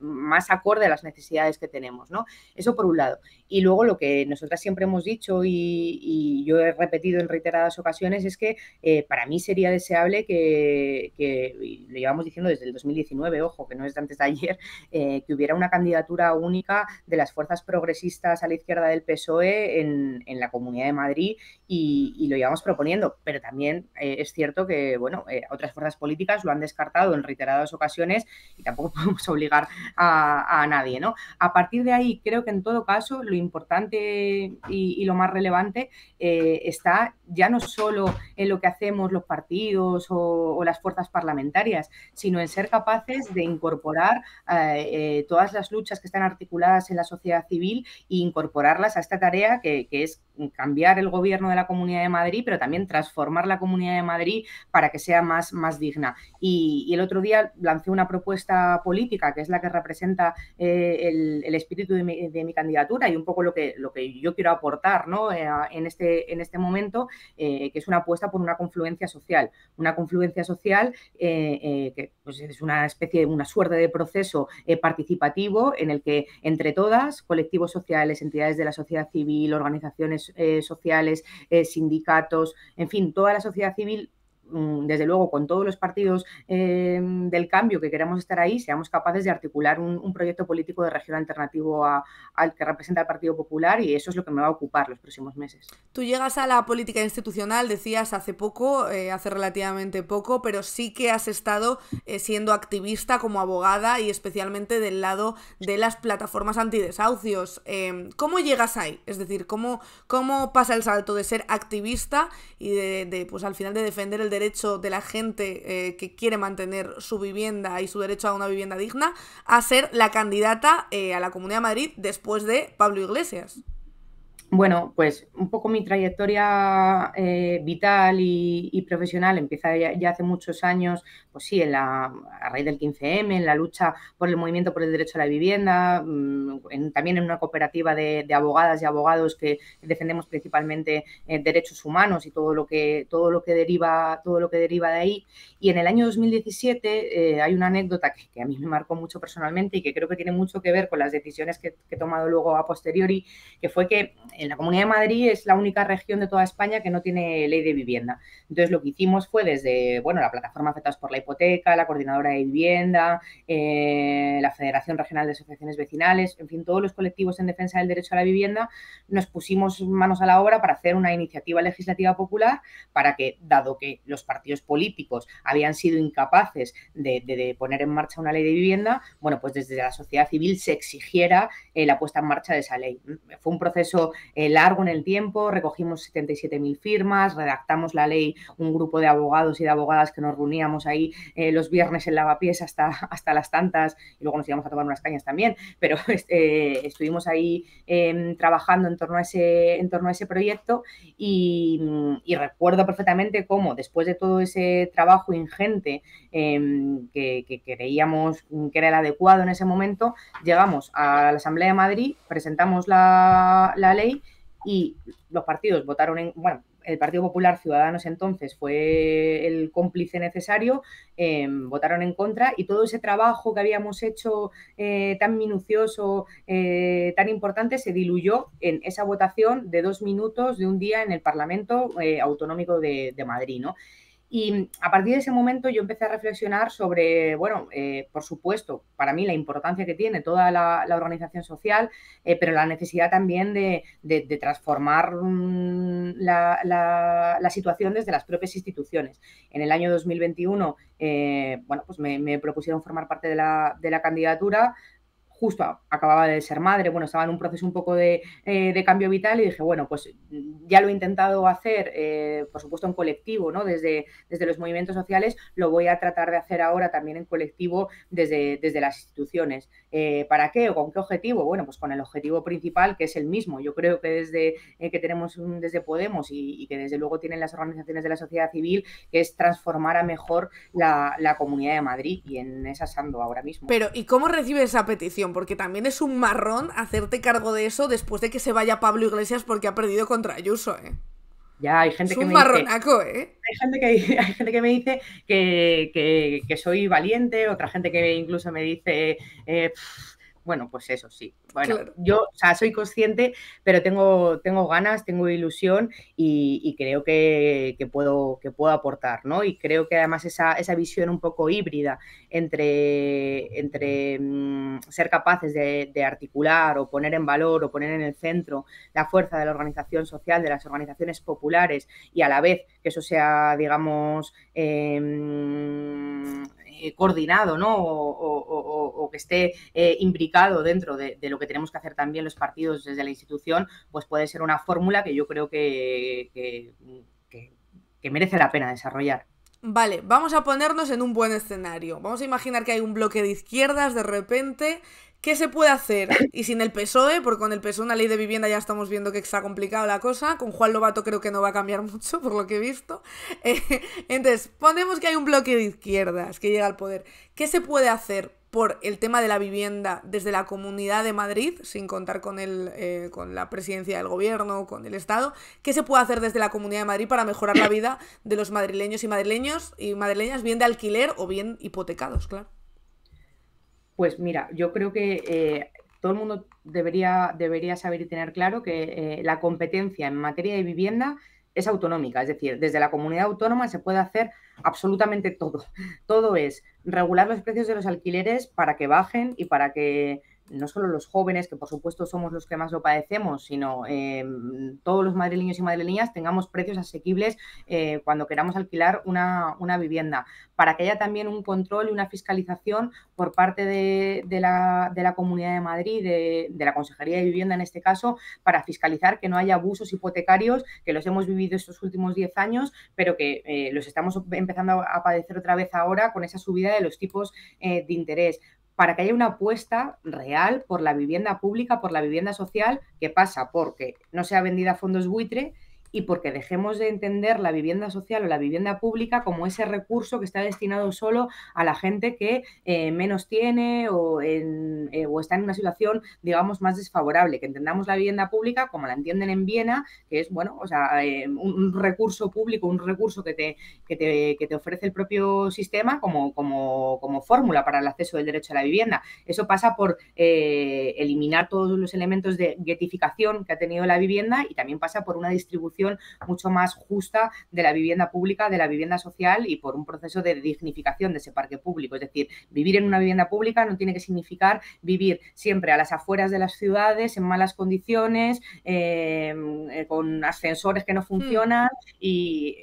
más acorde a las necesidades que tenemos, ¿no? Eso por un lado. Y luego lo que nosotras siempre hemos dicho y, yo he repetido en reiteradas ocasiones es que eh, para mí sería deseable que, que lo llevamos diciendo desde el 2019, ojo, que no es de antes de ayer, <laughs> eh, que hubiera una candidatura única de las fuerzas progresistas a la izquierda del PSOE en, la Comunidad de Madrid y, lo llevamos proponiendo, pero también eh, es cierto que, bueno, otras fuerzas políticas lo han descartado en reiteradas ocasiones y tampoco <laughs> podemos obligar a, nadie, ¿no? A partir de ahí, creo que en todo caso, lo importante y, lo más relevante eh, está ya no solo en lo que hacemos los partidos o, las fuerzas parlamentarias, sino en ser capaces de incorporar eh, eh, todas las luchas que están articuladas en la sociedad civil e incorporarlas a esta tarea que, que es cambiar el gobierno de la Comunidad de Madrid, pero también transformar la Comunidad de Madrid para que sea más, más digna. Y, el otro día lancé una propuesta política, que es la que representa eh, el, espíritu de mi, candidatura y un poco lo que, lo que yo quiero aportar eh, en, este, en este momento, eh, que es una apuesta por una confluencia social. Una confluencia social que pues, es una especie, una suerte de proceso participativo en el que entre todas, colectivos sociales, entidades de la sociedad civil, organizaciones eh, sociales, eh, sindicatos, en fin, toda la sociedad civil Mm, desde luego, con todos los partidos eh, del cambio que queremos estar ahí, seamos capaces de articular un, proyecto político de región alternativo al que representa el Partido Popular y eso es lo que me va a ocupar los próximos meses. Tú llegas a la política institucional, decías hace poco, eh, hace relativamente poco, pero sí que has estado eh, siendo activista como abogada y especialmente del lado de las plataformas antidesahucios. Em, ¿Cómo llegas ahí? Es decir, ¿cómo, ¿cómo pasa el salto de ser activista y de, pues al final de defender el derecho derecho de la gente eh, que quiere mantener su vivienda y su derecho a una vivienda digna a ser la candidata eh, a la Comunidad de Madrid después de Pablo Iglesias bueno, pues un poco mi trayectoria eh, vital y, profesional empieza ya, hace muchos años, pues sí, en la, a raíz del 15M, en la lucha por el movimiento por el derecho a la vivienda, mm, también en una cooperativa de, abogadas y abogados que defendemos principalmente eh, derechos humanos y todo lo que todo lo que deriva todo lo que deriva de ahí. Y en el año 2017 eh, hay una anécdota que, a mí me marcó mucho personalmente y que creo que tiene mucho que ver con las decisiones que he tomado luego a posteriori, que fue que en la Comunidad de Madrid es la única región de toda España que no tiene ley de vivienda. Entonces, lo que hicimos fue desde, bueno, la plataforma Afectados por la Hipoteca, la Coordinadora de Vivienda, eh, la Federación Regional de Asociaciones Vecinales, en fin, todos los colectivos en defensa del derecho a la vivienda, nos pusimos manos a la obra para hacer una iniciativa legislativa popular para que, dado que los partidos políticos habían sido incapaces de, poner en marcha una ley de vivienda, bueno, pues desde la sociedad civil se exigiera eh, la puesta en marcha de esa ley. Fue un proceso eh, largo en el tiempo, recogimos 77.000 firmas, redactamos la ley, un grupo de abogados y de abogadas que nos reuníamos ahí eh, los viernes en lavapiés hasta, <laughs> hasta las tantas y luego nos íbamos a tomar unas cañas también, <laughs> pero este, estuvimos ahí em, trabajando en torno, a ese, en torno a ese proyecto y, recuerdo perfectamente cómo después de todo ese trabajo ingente em, que, creíamos que era el adecuado en ese momento, llegamos a la Asamblea de Madrid, presentamos la, la ley y los partidos votaron en, bueno, el Partido Popular Ciudadanos entonces fue el cómplice necesario, em, votaron en contra y todo ese trabajo que habíamos hecho eh, tan minucioso, eh, tan importante, se diluyó en esa votación de dos minutos de un día en el Parlamento eh, Autonómico de, de Madrid, ¿no? Y a partir de ese momento yo empecé a reflexionar sobre, bueno, eh, por supuesto, para mí la importancia que tiene toda la, organización social, eh, pero la necesidad también de, de, transformar mm, la, la, situación desde las propias instituciones. En el año 2021, eh, bueno, pues me, propusieron formar parte de la, de candidatura, justo acababa de ser madre, bueno, estaba en un proceso un poco de, eh, cambio vital y dije, bueno, pues mm, ya lo he intentado hacer, eh, por supuesto, en colectivo, ¿no? Desde, desde los movimientos sociales, lo voy a tratar de hacer ahora también en colectivo desde, desde las instituciones. Eh, ¿Para qué con qué objetivo? Bueno, pues con el objetivo principal, que es el mismo. Yo creo que desde que tenemos un, desde Podemos y, que desde luego tienen las organizaciones de la sociedad civil, que es transformar a mejor la, Comunidad de Madrid y en esa ando ahora mismo. Pero, ¿y cómo recibe esa petición? porque también es un marrón hacerte cargo de eso después de que se vaya Pablo Iglesias porque ha perdido contra Ayuso, ¿eh? Ya, hay gente que un me marronaco, dice, ¿eh? <laughs> Hay gente que, me dice que, soy valiente, otra gente que incluso me dice, eh, bueno, pues eso sí, yo soy consciente, pero tengo, tengo ganas, tengo ilusión y, creo que, puedo, que puedo aportar, ¿no? Y creo que además esa, visión un poco híbrida entre, entre mm, ser capaces de, articular o poner en valor o poner en el centro la fuerza de la organización social, de las organizaciones populares y a la vez que eso sea, digamos, em, eh, coordinado o, que esté implicado eh, imbricado dentro de, lo que tenemos que hacer también los partidos desde la institución, pues puede ser una fórmula que yo creo que, que merece la pena desarrollar. Vale, vamos a ponernos en un buen escenario. Vamos a imaginar que hay un bloque de izquierdas de repente ¿Qué se puede hacer? Y sin el PSOE, porque con el PSOE una ley de vivienda ya estamos viendo que está complicado la cosa. Con Juan Lobato creo que no va a cambiar <laughs> mucho, por lo que he visto. Eh, entonces, ponemos que hay un bloque de izquierdas que llega al poder. ¿Qué se puede hacer por el tema de la vivienda desde la Comunidad de Madrid, sin contar con, el, eh, con la presidencia del gobierno, con el Estado, ¿qué se puede hacer desde la Comunidad de Madrid para mejorar la vida de los madrileños y madrileños y madrileñas, bien de alquiler o bien hipotecados, claro? Pues mira, yo creo que eh, todo el mundo debería, debería saber y tener claro que eh, la competencia en materia de vivienda es autonómica, es decir, desde la comunidad autónoma se puede hacer absolutamente todo. Todo es regular los precios de los alquileres para que bajen y para que no solo los jóvenes, que por supuesto somos los que más lo padecemos, sino em, todos los madrileños y madrileñas tengamos precios asequibles eh, cuando queramos alquilar una, vivienda, para que haya también un control y una fiscalización por parte de, la, Comunidad de Madrid, de, la Consejería de Vivienda en este caso, para fiscalizar que no haya abusos hipotecarios, que los hemos vivido estos últimos 10 años, pero que eh, los estamos empezando a padecer otra vez ahora con esa subida de los tipos eh, de interés para que haya una apuesta real por la vivienda pública, por la vivienda social, que pasa porque no sea vendida a fondos buitre, y porque dejemos de entender la vivienda social o la vivienda pública como ese recurso que está destinado solo a la gente que eh, menos tiene o, eh, o, está en una situación, digamos, más desfavorable, que entendamos la vivienda pública como la entienden en Viena, que es, bueno, o sea, eh, un, recurso público, un recurso que te, te, ofrece el propio sistema como, como fórmula para el acceso del derecho a la vivienda. Eso pasa por eliminar todos los elementos de getificación que ha tenido la vivienda y también pasa por una distribución mucho más justa de la vivienda pública, de la vivienda social y por un proceso de dignificación de ese parque público. Es decir, vivir en una vivienda pública no tiene que significar vivir siempre a las afueras de las ciudades, en malas condiciones, eh, con ascensores que no hmm. funcionan y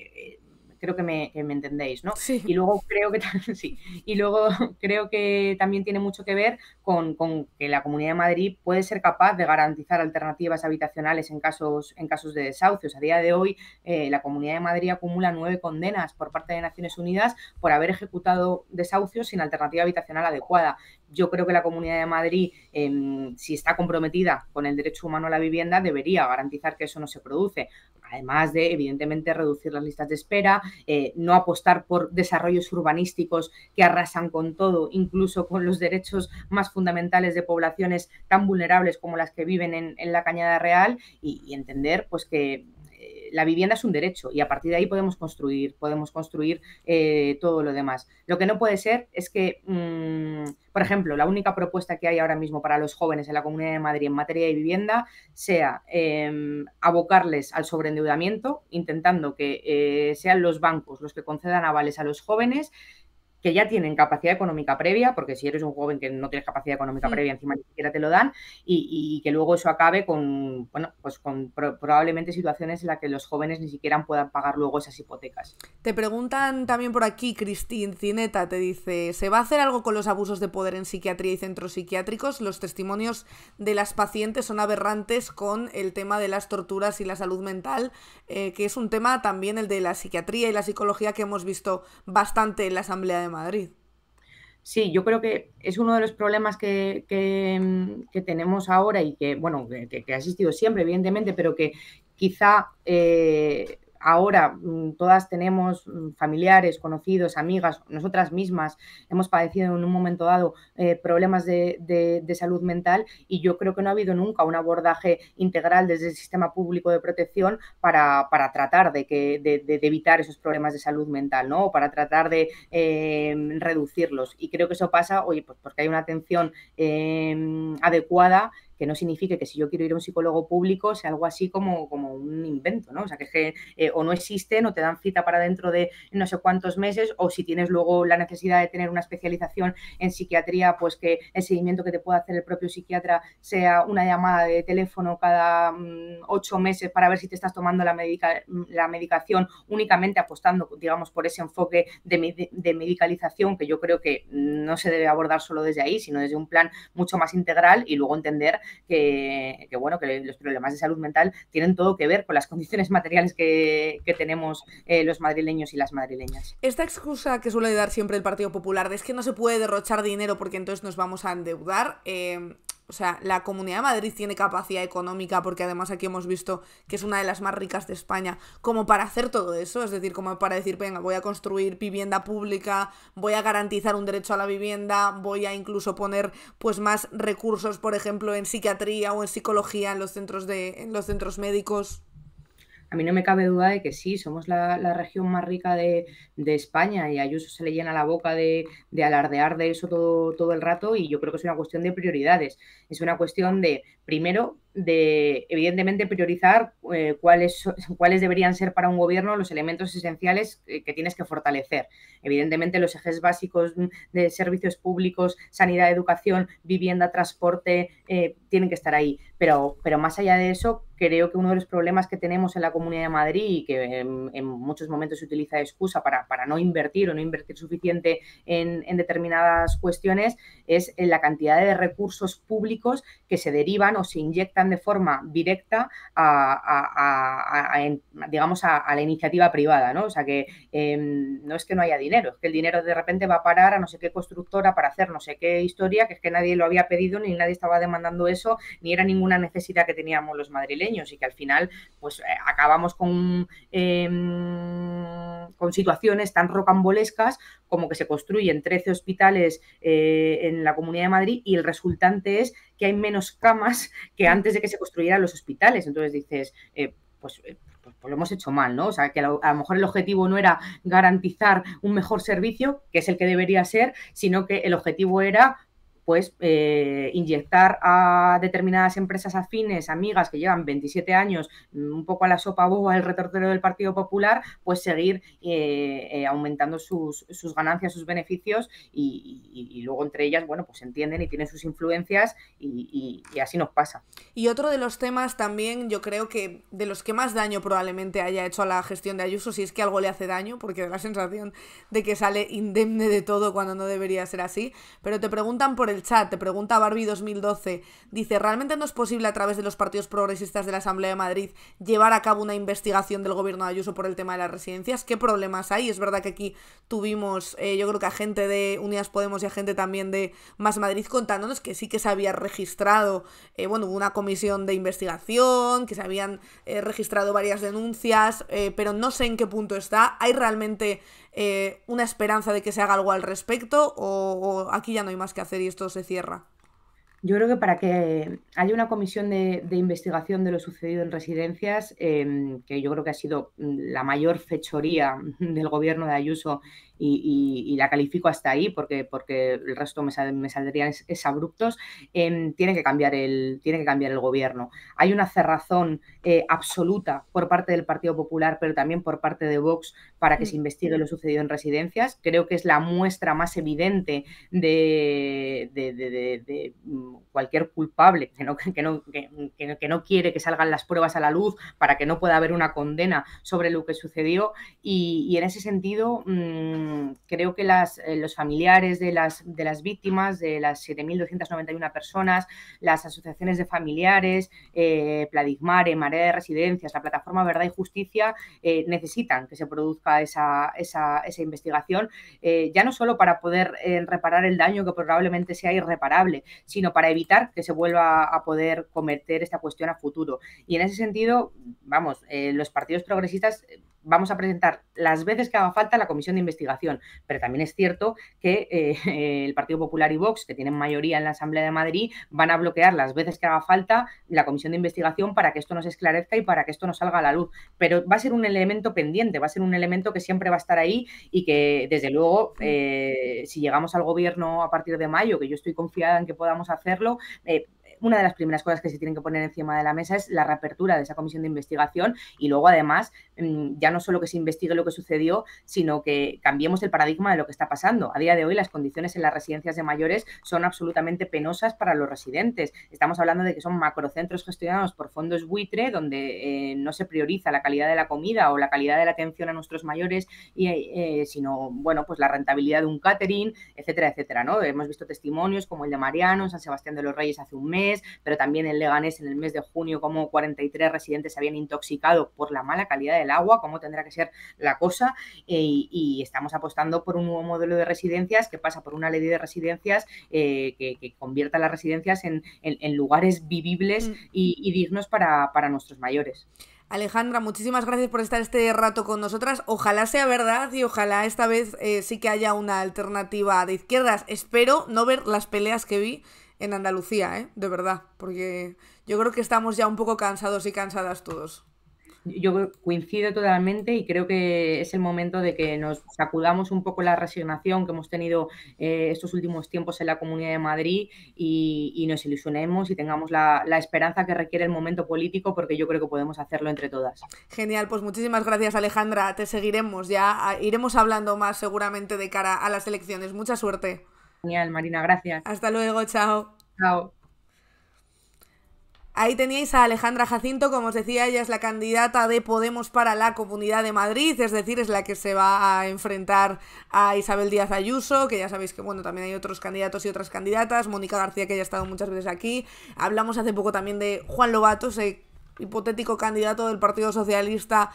creo que me, entendéis, ¿no? Y luego creo que <laughs> sí. Y luego <laughs> creo que también tiene mucho que ver con, que la Comunidad de Madrid puede ser capaz de garantizar alternativas habitacionales en casos, en casos de desahucios. A día de hoy, eh, la Comunidad de Madrid acumula nueve condenas por parte de Naciones Unidas por haber ejecutado desahucios sin alternativa habitacional adecuada. Yo creo que la Comunidad de Madrid, em, si está comprometida con el derecho humano a la vivienda, debería garantizar que eso no se produce además de, evidentemente, reducir las listas de espera, eh, no apostar por desarrollos urbanísticos que arrasan con todo, incluso con los derechos más fundamentales de poblaciones tan vulnerables como las que viven en, la Cañada Real y, y entender pues que la vivienda es un derecho y a partir de ahí podemos construir, podemos construir eh, todo lo demás. Lo que no puede ser es que, mm, por ejemplo, la única propuesta que hay ahora mismo para los jóvenes en la Comunidad de Madrid en materia de vivienda sea em, abocarles al sobreendeudamiento, intentando que eh, sean los bancos los que concedan avales a los jóvenes que ya tienen capacidad económica previa, porque si eres un joven que no tienes capacidad económica mm. previa, encima ni siquiera te lo dan, y, que luego eso acabe con, bueno, pues con probablemente situaciones en las que los jóvenes ni siquiera puedan pagar luego esas hipotecas. Te preguntan también por aquí, Cristín Cineta, te dice, ¿se va a hacer algo con los abusos de poder en psiquiatría y centros psiquiátricos? Los testimonios de las pacientes son aberrantes con el tema de las torturas y la salud mental, eh, que es un tema también el de la psiquiatría y la psicología que hemos visto bastante en la Asamblea de Madrid. Sí, yo creo que es uno de los problemas que, mm, tenemos ahora y que, bueno, que, que, ha existido siempre, evidentemente, pero que quizá eh, ahora mm, todas tenemos mm, familiares, conocidos, amigas, nosotras mismas hemos padecido en un momento dado eh, problemas de, salud mental y yo creo que no ha habido nunca un abordaje integral desde el sistema público de protección para, tratar de, que, de, evitar esos problemas de salud mental, ¿no? O para tratar de em, reducirlos. Y creo que eso pasa, oye, pues porque hay una atención em, adecuada que no signifique que si yo quiero ir a un psicólogo público sea algo así como, como un invento, ¿no? O sea, que eh, o no existen o te dan cita para dentro de no sé cuántos meses o si tienes luego la necesidad de tener una especialización en psiquiatría, pues que el seguimiento que te pueda hacer el propio psiquiatra sea una llamada de teléfono cada mm, ocho meses para ver si te estás tomando la, medicación únicamente apostando, digamos, por ese enfoque de medicalización que yo creo que no se debe abordar solo desde ahí, sino desde un plan mucho más integral y luego entender que, bueno, que los problemas de salud mental tienen todo que ver con las condiciones materiales que, tenemos eh, los madrileños y las madrileñas. Esta excusa que suele dar siempre el Partido Popular de es que no se puede derrochar dinero porque entonces nos vamos a endeudar, eh, o sea, la Comunidad de Madrid tiene capacidad económica, porque además aquí hemos visto que es una de las más ricas de España, como para hacer todo eso, es decir, como para decir, venga, voy a construir vivienda pública, voy a garantizar un derecho a la vivienda, voy a incluso poner pues más recursos, por ejemplo, en psiquiatría o en psicología en los centros de en los centros médicos a mí no me cabe duda de que sí, somos la, región más rica de, España y a Ayuso se le llena la boca de, de alardear de eso todo, todo el rato y yo creo que es una cuestión de prioridades, es una cuestión de Primero, de evidentemente priorizar eh, cuáles, <laughs> cuáles deberían ser para un gobierno los elementos esenciales eh, que, tienes que fortalecer. Evidentemente los ejes básicos de servicios públicos, sanidad, educación, vivienda, transporte, eh, tienen que estar ahí. Pero, pero más allá de eso, creo que uno de los problemas que tenemos en la Comunidad de Madrid y que en, muchos momentos se utiliza de excusa para, para, no invertir o no invertir suficiente en, en determinadas cuestiones es en la cantidad de recursos públicos que se derivan se inyectan de forma directa a, digamos, a, la iniciativa privada, ¿no? O sea que em, no es que no haya dinero, es que el dinero de repente va a parar a no sé qué constructora para hacer no sé qué historia, que es que nadie lo había pedido, ni nadie estaba demandando eso, ni era ninguna necesidad que teníamos los madrileños y que al final pues eh, acabamos con, em, con situaciones tan rocambolescas como que se construyen 13 hospitales eh, en la Comunidad de Madrid y el resultante es que hay menos camas que mm. antes de que se construyeran los hospitales. Entonces dices, eh, pues, eh, pues, pues, lo hemos hecho mal, ¿no? O sea, que a lo, mejor el objetivo no era garantizar un mejor servicio, que es el que debería ser, sino que el objetivo era pues inyectar a determinadas empresas afines, amigas que llevan 27 años mm, un poco a la sopa boba el retortero del Partido Popular, pues seguir eh, eh, aumentando sus, ganancias, sus beneficios y, luego entre ellas, bueno, pues entienden y tienen sus influencias y, así nos pasa. Y otro de los temas también, yo creo que de los que más daño probablemente haya hecho a la gestión de Ayuso, si es que algo le hace daño, porque da la sensación de que sale indemne de todo cuando no debería ser así, pero te preguntan por el el chat, te pregunta Barbie 2012, dice, ¿realmente no es posible a través de los partidos progresistas de la Asamblea de Madrid llevar a cabo una investigación del gobierno de Ayuso por el tema de las residencias? ¿Qué problemas hay? Es verdad que aquí tuvimos, eh, yo creo que a gente de Unidas Podemos y a gente también de Más Madrid contándonos que sí que se había registrado, eh, bueno, una comisión de investigación, que se habían eh, registrado varias denuncias, pero no sé en qué punto está. ¿Hay realmente eh, una esperanza de que se haga algo al respecto o, aquí ya no hay más que hacer y esto se cierra? Yo creo que para que haya una comisión de, investigación de lo sucedido en residencias, em, que yo creo que ha sido la mayor fechoría del gobierno de Ayuso y, la califico hasta ahí porque, porque el resto me, saldrían es, abruptos, em, tiene, que cambiar el, tiene que cambiar el gobierno. Hay una cerrazón eh, absoluta por parte del Partido Popular, pero también por parte de Vox para que se mm. investigue lo sucedido en residencias. Creo que es la muestra más evidente de, de, mm, cualquier culpable que no, que, no, quiere que salgan las pruebas a la luz para que no pueda haber una condena sobre lo que sucedió. Y, en ese sentido... Mm, Mm, creo que eh, los familiares de las, de las víctimas, de las 7.291 personas, las asociaciones de familiares, eh, Pladigmare, Marea de Residencias, la plataforma Verdad y Justicia, eh, necesitan que se produzca esa, investigación, eh, ya no solo para poder reparar el daño que probablemente sea irreparable, sino para evitar que se vuelva a poder cometer esta cuestión a futuro. Y en ese sentido, vamos, los partidos progresistas vamos a presentar las veces que haga falta la comisión de investigación. Pero también es cierto que eh, <laughs> el Partido Popular y Vox, que tienen mayoría en la Asamblea de Madrid, van a bloquear las veces que haga falta la comisión de investigación para que esto nos esclarezca y para que esto nos salga a la luz. Pero va a ser un elemento pendiente, va a ser un elemento que siempre va a estar ahí y que, desde luego, mm. eh, si llegamos al gobierno a partir de mayo, que yo estoy confiada en que podamos hacerlo, eh, una de las primeras cosas que se tienen que poner encima de la mesa es la reapertura de esa comisión de investigación y luego además mm, ya no solo que se investigue lo que sucedió, sino que cambiemos el paradigma de lo que está pasando. A día de hoy las condiciones en las residencias de mayores son absolutamente penosas para los residentes. Estamos hablando de que son macrocentros gestionados por fondos buitre donde eh, no se prioriza la calidad de la comida o la calidad de la atención a nuestros mayores, y, eh, sino bueno, pues la rentabilidad de un catering, etcétera, etcétera. ¿no? Hemos visto testimonios como el de Mariano en San Sebastián de los Reyes hace un mes, pero también en Leganés en el mes de junio como 43 residentes se habían intoxicado por la mala calidad del agua, cómo tendrá que ser la cosa, eh, y, estamos apostando por un nuevo modelo de residencias que pasa por una ley de residencias eh, que, convierta las residencias en, lugares vivibles mm. y, dignos para, nuestros mayores. Alejandra, muchísimas gracias por estar este rato con nosotras. Ojalá sea verdad y ojalá esta vez eh, sí que haya una alternativa de izquierdas. Espero no ver las peleas que vi en Andalucía, ¿eh? de verdad, porque yo creo que estamos ya un poco cansados y cansadas todos. Yo coincido totalmente y creo que es el momento de que nos sacudamos un poco la resignación que hemos tenido eh, estos últimos tiempos en la Comunidad de Madrid y, nos ilusionemos y tengamos la, esperanza que requiere el momento político porque yo creo que podemos hacerlo entre todas. Genial, pues muchísimas gracias Alejandra, te seguiremos, ya iremos hablando más seguramente de cara a las elecciones. Mucha suerte. Genial, Marina, gracias. Hasta luego, chao. Chao. Ahí teníais a Alejandra Jacinto, como os decía, ella es la candidata de Podemos para la Comunidad de Madrid, es decir, es la que se va a enfrentar a Isabel Díaz Ayuso, que ya sabéis que bueno, también hay otros candidatos y otras candidatas, Mónica García, que ya ha estado muchas veces aquí. Hablamos hace poco también de Juan Lobato, ese hipotético candidato del Partido Socialista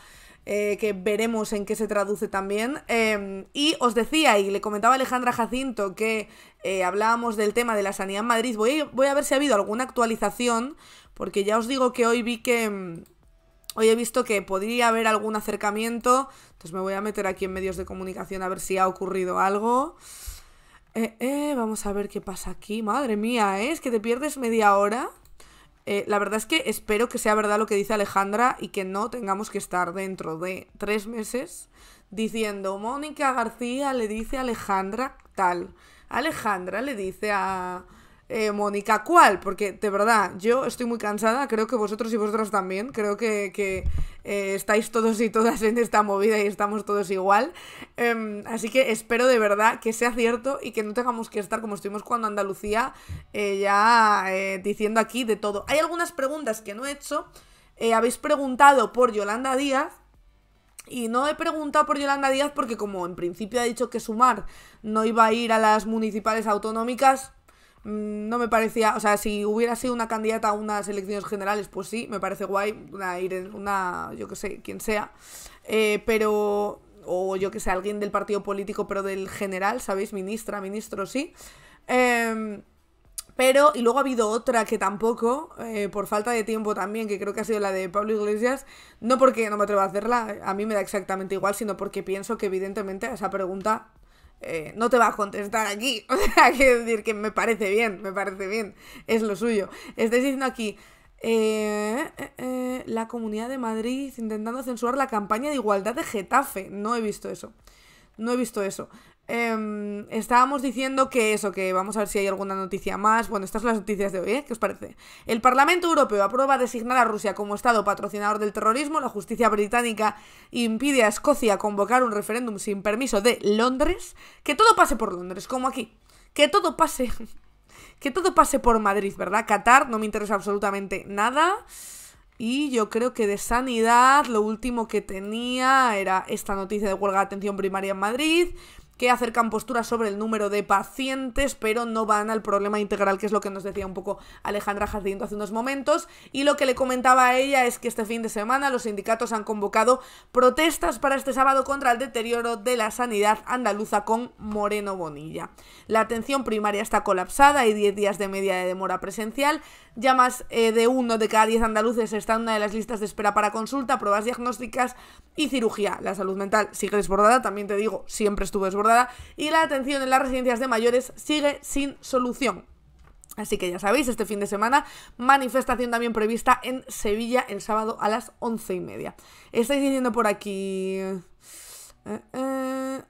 eh, que veremos en qué se traduce también. Em, y os decía, y le comentaba Alejandra Jacinto que eh, hablábamos del tema de la sanidad en Madrid. Voy, voy a ver si ha habido alguna actualización, porque ya os digo que hoy vi que... Em, hoy he visto que podría haber algún acercamiento, entonces me voy a meter aquí en medios de comunicación a ver si ha ocurrido algo. Eh, vamos a ver qué pasa aquí. Madre mía, es que te pierdes media hora eh, la verdad es que espero que sea verdad lo que dice Alejandra y que no tengamos que estar dentro de tres meses diciendo Mónica García le dice a Alejandra tal, Alejandra le dice a eh, Mónica cuál, porque de verdad, yo estoy muy cansada, creo que vosotros y vosotras también, creo que, eh, estáis todos y todas en esta movida y estamos todos igual. Em, así que espero de verdad que sea cierto y que no tengamos que estar como estuvimos cuando Andalucía eh, ya diciendo aquí de todo. Hay algunas preguntas que no he hecho. habéis preguntado por Yolanda Díaz, y no he preguntado por Yolanda Díaz porque como en principio ha dicho que Sumar no iba a ir a las municipales autonómicas, Mm, no me parecía, o sea, si hubiera sido una candidata a unas elecciones generales, pues sí, me parece guay, una, una yo que sé, quien sea, eh, pero, o yo que sé, alguien del partido político, pero del general, ¿sabéis? Ministra, ministro, sí. Em, pero, y luego ha habido otra que tampoco, eh, por falta de tiempo también, que creo que ha sido la de Pablo Iglesias, no porque no me atrevo a hacerla, a mí me da exactamente igual, sino porque pienso que evidentemente esa pregunta eh, no te va a contestar aquí. <laughs> O sea, que decir que me parece bien, me parece bien, es lo suyo. Estáis diciendo aquí, eh, eh, la Comunidad de Madrid intentando censurar la campaña de igualdad de Getafe. No he visto eso. No he visto eso. Em, estábamos diciendo que eso, que vamos a ver si hay alguna noticia más. Bueno, estas son las noticias de hoy, ¿eh? ¿Qué os parece? El Parlamento Europeo aprueba designar a Rusia como Estado patrocinador del terrorismo. La justicia británica impide a Escocia convocar un referéndum sin permiso de Londres. Que todo pase por Londres, como aquí. Que todo pase. <laughs> Que todo pase por Madrid, ¿verdad? Qatar no me interesa absolutamente nada. Y yo creo que de sanidad lo último que tenía era esta noticia de huelga de atención primaria en Madrid que acercan posturas sobre el número de pacientes, pero no van al problema integral, que es lo que nos decía un poco Alejandra Jacinto hace unos momentos. Y lo que le comentaba a ella es que este fin de semana los sindicatos han convocado protestas para este sábado contra el deterioro de la sanidad andaluza con Moreno Bonilla. La atención primaria está colapsada, hay 10 días de media de demora presencial, ya más eh, de uno de cada diez andaluces está en una de las listas de espera para consulta, pruebas diagnósticas y cirugía. La salud mental sigue desbordada, también te digo, siempre estuvo desbordada. Y la atención en las residencias de mayores sigue sin solución. Así que ya sabéis, este fin de semana, manifestación también prevista en Sevilla el sábado a las once y media. Estáis diciendo por aquí. Eh, eh,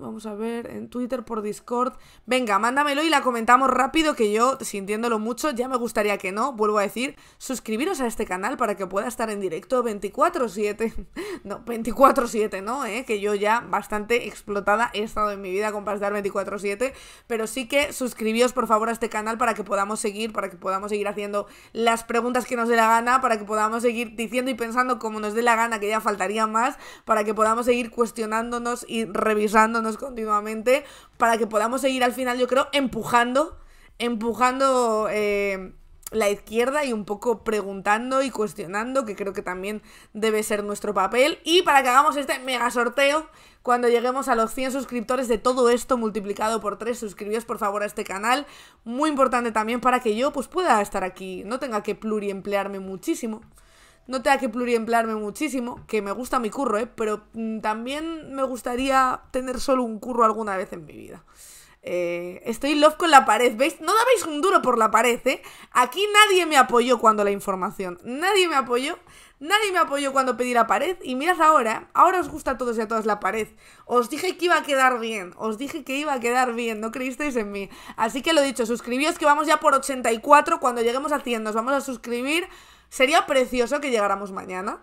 Vamos a ver, en Twitter, por Discord. Venga, mándamelo y la comentamos rápido, que yo, sintiéndolo mucho, ya me gustaría que no, vuelvo a decir, suscribiros a este canal para que pueda estar en directo 24/7. <laughs> No, 24/7, ¿no? ¿Eh? Que yo ya bastante explotada he estado en mi vida con pasar 24/7, pero sí que suscribíos por favor a este canal para que podamos seguir, para que podamos seguir haciendo las preguntas que nos dé la gana, para que podamos seguir diciendo y pensando como nos dé la gana, que ya faltaría más, para que podamos seguir cuestionándonos y revisándonos continuamente para que podamos seguir al final, yo creo, empujando, empujando... Eh, la izquierda y un poco preguntando y cuestionando, que creo que también debe ser nuestro papel. Y para que hagamos este mega sorteo, cuando lleguemos a los 100 suscriptores de todo esto multiplicado por 3, suscribíos por favor a este canal. Muy importante también para que yo pues pueda estar aquí, no tenga que pluriemplearme muchísimo no tenga que pluriemplarme muchísimo, que me gusta mi curro, ¿eh? pero mm, también me gustaría tener solo un curro alguna vez en mi vida. Eh, estoy love con la pared, ¿veis? No dabais un duro por la pared, ¿eh? Aquí nadie me apoyó cuando la información. Nadie me apoyó. Nadie me apoyó cuando pedí la pared. Y mirad ahora, ahora os gusta a todos y a todas la pared. Os dije que iba a quedar bien. Os dije que iba a quedar bien. No creísteis en mí. Así que lo dicho, suscribíos que vamos ya por 84. Cuando lleguemos a 100 nos vamos a suscribir. Sería precioso que llegáramos mañana.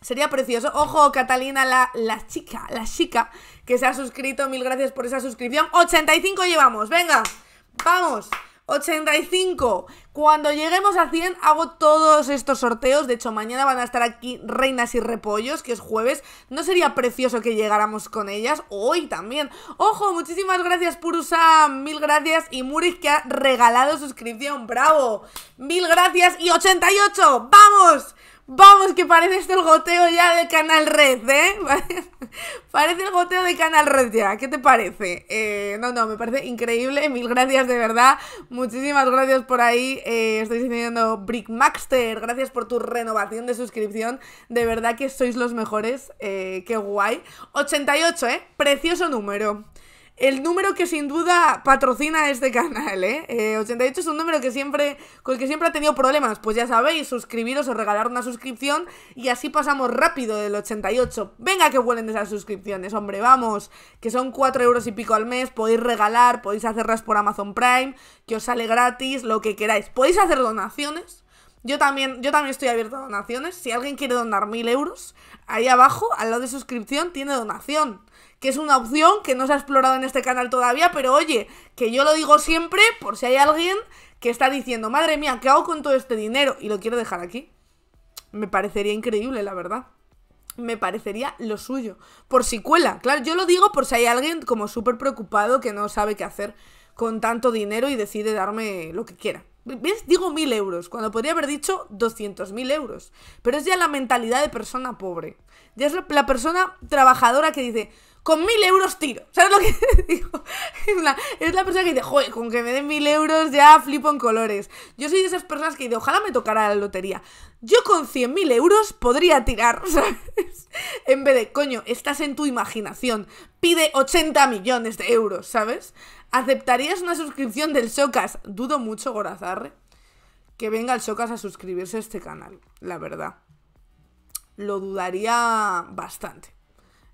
Sería precioso. Ojo, Catalina, la, la chica, la chica que se ha suscrito. Mil gracias por esa suscripción. 85 llevamos, venga. Vamos. 85. Cuando lleguemos a 100 hago todos estos sorteos. De hecho, mañana van a estar aquí reinas y repollos, que es jueves. No sería precioso que llegáramos con ellas. Hoy también. Ojo, muchísimas gracias Purusa. Mil gracias. Y Muris que ha regalado suscripción. Bravo. Mil gracias y 88. ¡Vamos! Vamos, que parece esto el goteo ya de Canal Red, ¿eh? <laughs> parece el goteo de Canal Red ya. ¿Qué te parece? Eh, no, no, me parece increíble. Mil gracias, de verdad. Muchísimas gracias por ahí. Eh, estoy siguiendo Brick Gracias por tu renovación de suscripción. De verdad que sois los mejores. Eh, qué guay. 88, ¿eh? Precioso número el número que sin duda patrocina este <laughs> canal, ¿eh? 88 eh, es un número que siempre, con el que siempre ha tenido problemas. Pues ya sabéis, suscribiros o regalar una suscripción y así pasamos rápido del 88. Venga que vuelen esas suscripciones, hombre, vamos. Que son 4 euros y pico al mes, podéis regalar, podéis hacerlas por Amazon Prime, que os sale gratis, lo que queráis. Podéis hacer donaciones. Yo también, yo también estoy abierto a donaciones. Si alguien quiere donar mil euros, ahí abajo, al lado de suscripción, tiene donación que es una opción que no se ha explorado en este canal todavía, pero oye, que yo lo digo siempre por si hay alguien que está diciendo, madre mía, ¿qué hago con todo este dinero? Y lo quiero dejar aquí. Me parecería increíble, la verdad. Me parecería lo suyo. Por si cuela, claro, yo lo digo por si hay alguien como súper preocupado que no sabe qué hacer con tanto dinero y decide darme lo que quiera. ¿Ves? Digo mil euros, cuando podría haber dicho mil euros. Pero es ya la mentalidad de persona pobre. Ya es la persona trabajadora que dice, con mil euros tiro. ¿Sabes lo que <laughs> digo? Es, la persona que dice, joder, con que me den mil euros ya flipo en colores. Yo soy de esas personas que dice, ojalá me tocara la lotería. Yo con cien mil euros podría tirar, <laughs> ¿sabes? En vez de, coño, estás en tu imaginación. Pide 80 millones de euros, ¿sabes? ¿Aceptarías una suscripción del Socas? Dudo mucho, Gorazarre, que venga el Socas a suscribirse a este canal, la verdad. Lo dudaría bastante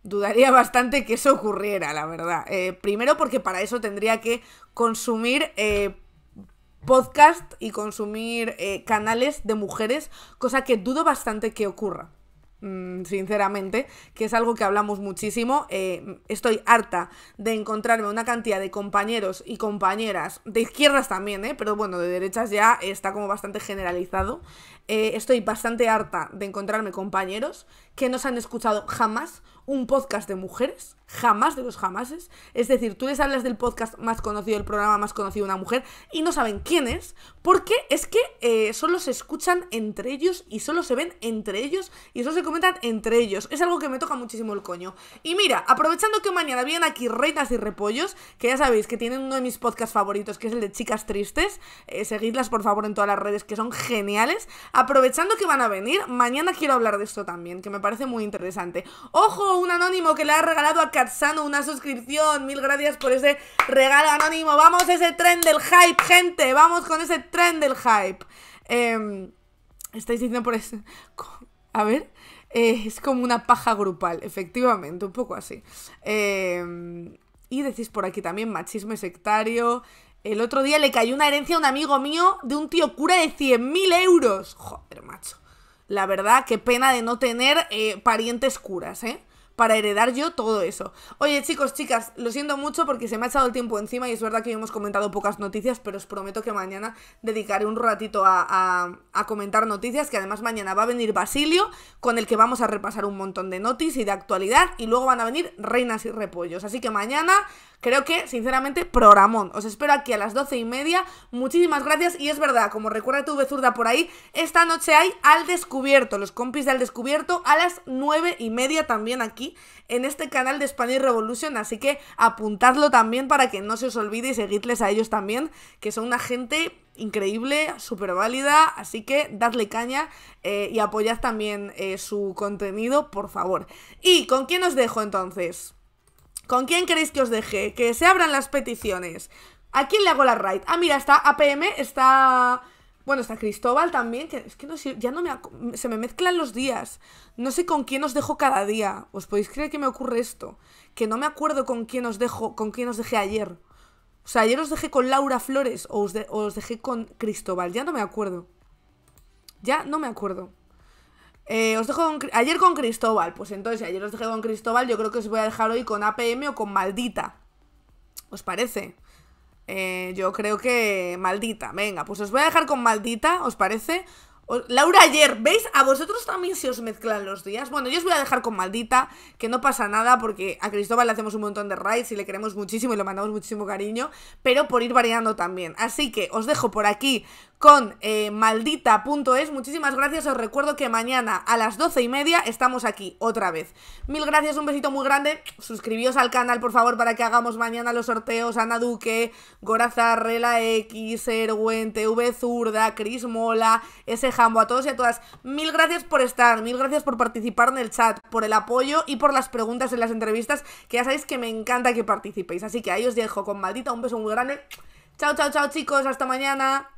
dudaría bastante que eso ocurriera, la verdad. Eh, primero porque para eso tendría que consumir eh, podcast y consumir eh, canales de mujeres, cosa que dudo bastante que ocurra. Mm, sinceramente, que es algo que hablamos muchísimo. estoy harta de encontrarme una cantidad de compañeros y compañeras, de izquierdas también, pero bueno, de derechas ya está como bastante generalizado, eh, estoy bastante harta de encontrarme compañeros que no se han escuchado jamás un podcast de mujeres, jamás de los jamases. Es decir, tú les hablas del podcast más conocido, el programa más conocido de una mujer, y no saben quién es, porque es que eh, solo se escuchan entre ellos y solo se ven entre ellos y solo se comentan entre ellos. Es algo que me toca muchísimo el coño. Y mira, aprovechando que mañana vienen aquí reinas y repollos, que ya sabéis que tienen uno de mis podcasts favoritos, que es el de chicas tristes, eh, seguidlas por favor en todas las redes, que son geniales. Aprovechando que van a venir, mañana quiero hablar de esto también, que me parece muy interesante. ¡Ojo! Un anónimo que le ha regalado a Katsano una suscripción. Mil gracias por ese regalo anónimo. ¡Vamos ese tren del hype, gente! ¡Vamos con ese tren del hype! Em, estáis diciendo por eso... A ver... Eh, es como una paja grupal, efectivamente, un poco así. Em, y decís por aquí también machismo sectario, el otro día le cayó una herencia a un amigo mío de un tío cura de 100.000 euros. Joder, macho. La verdad, qué pena de no tener eh, parientes curas, ¿eh? Para heredar yo todo eso. Oye, chicos, chicas, lo siento mucho porque se me ha echado el tiempo encima y es verdad que hoy hemos comentado pocas noticias, pero os prometo que mañana dedicaré un ratito a, a comentar noticias, que además mañana va a venir Basilio, con el que vamos a repasar un montón de noticias y de actualidad, y luego van a venir reinas y repollos. Así que mañana Creo que, sinceramente, programón. Os espero aquí a las doce y media. Muchísimas gracias. Y es verdad, como recuerda tu zurda por ahí, esta noche hay al descubierto, los compis de al descubierto, a las nueve y media también aquí, en este canal de Spanish Revolution. Así que apuntadlo también para que no se os olvide y seguidles a ellos también, que son una gente increíble, súper válida, así que dadle caña eh, y apoyad también eh, su contenido, por favor. ¿Y con quién os dejo entonces? ¿Con quién queréis que os deje? Que se abran las peticiones. ¿A quién le hago la raid? Ah, mira, está APM, está... Bueno, está Cristóbal también, es que no sé, ya no me... Se me mezclan los días. No sé con quién os dejo cada día. ¿Os podéis creer que me ocurre esto? Que no me acuerdo con quién os dejo, con quién os dejé ayer. O sea, ayer os dejé con Laura Flores o os dejé con Cristóbal. Ya no me acuerdo. Ya no me acuerdo. Eh, os dejo ayer con Cristóbal, pues entonces ayer os dejé con Cristóbal, yo creo que os voy a dejar hoy con APM o con Maldita. ¿Os parece? Eh, yo creo que Maldita, venga, pues os voy a dejar con Maldita, ¿os parece? Laura ayer, ¿veis? A vosotros también se os mezclan los días. Bueno, yo os voy a dejar con maldita, que no pasa nada, porque a Cristóbal le hacemos un montón de raids y le queremos muchísimo y le mandamos muchísimo cariño, pero por ir variando también. Así que os dejo por aquí con eh, maldita.es. Muchísimas gracias. Os recuerdo que mañana a las doce y media estamos aquí otra vez. Mil gracias, un besito muy grande. Suscribíos al canal, por favor, para que hagamos mañana los sorteos. Ana Duque, Gorazarela X, serguente v Zurda, Cris Mola, ese Jambo, a todos y a todas. Mil gracias por estar, mil gracias por participar en el chat, por el apoyo y por las preguntas en las entrevistas, que ya sabéis que me encanta que participéis. Así que ahí os dejo con maldita, un beso muy grande. Chao, chao, chao chicos, hasta mañana.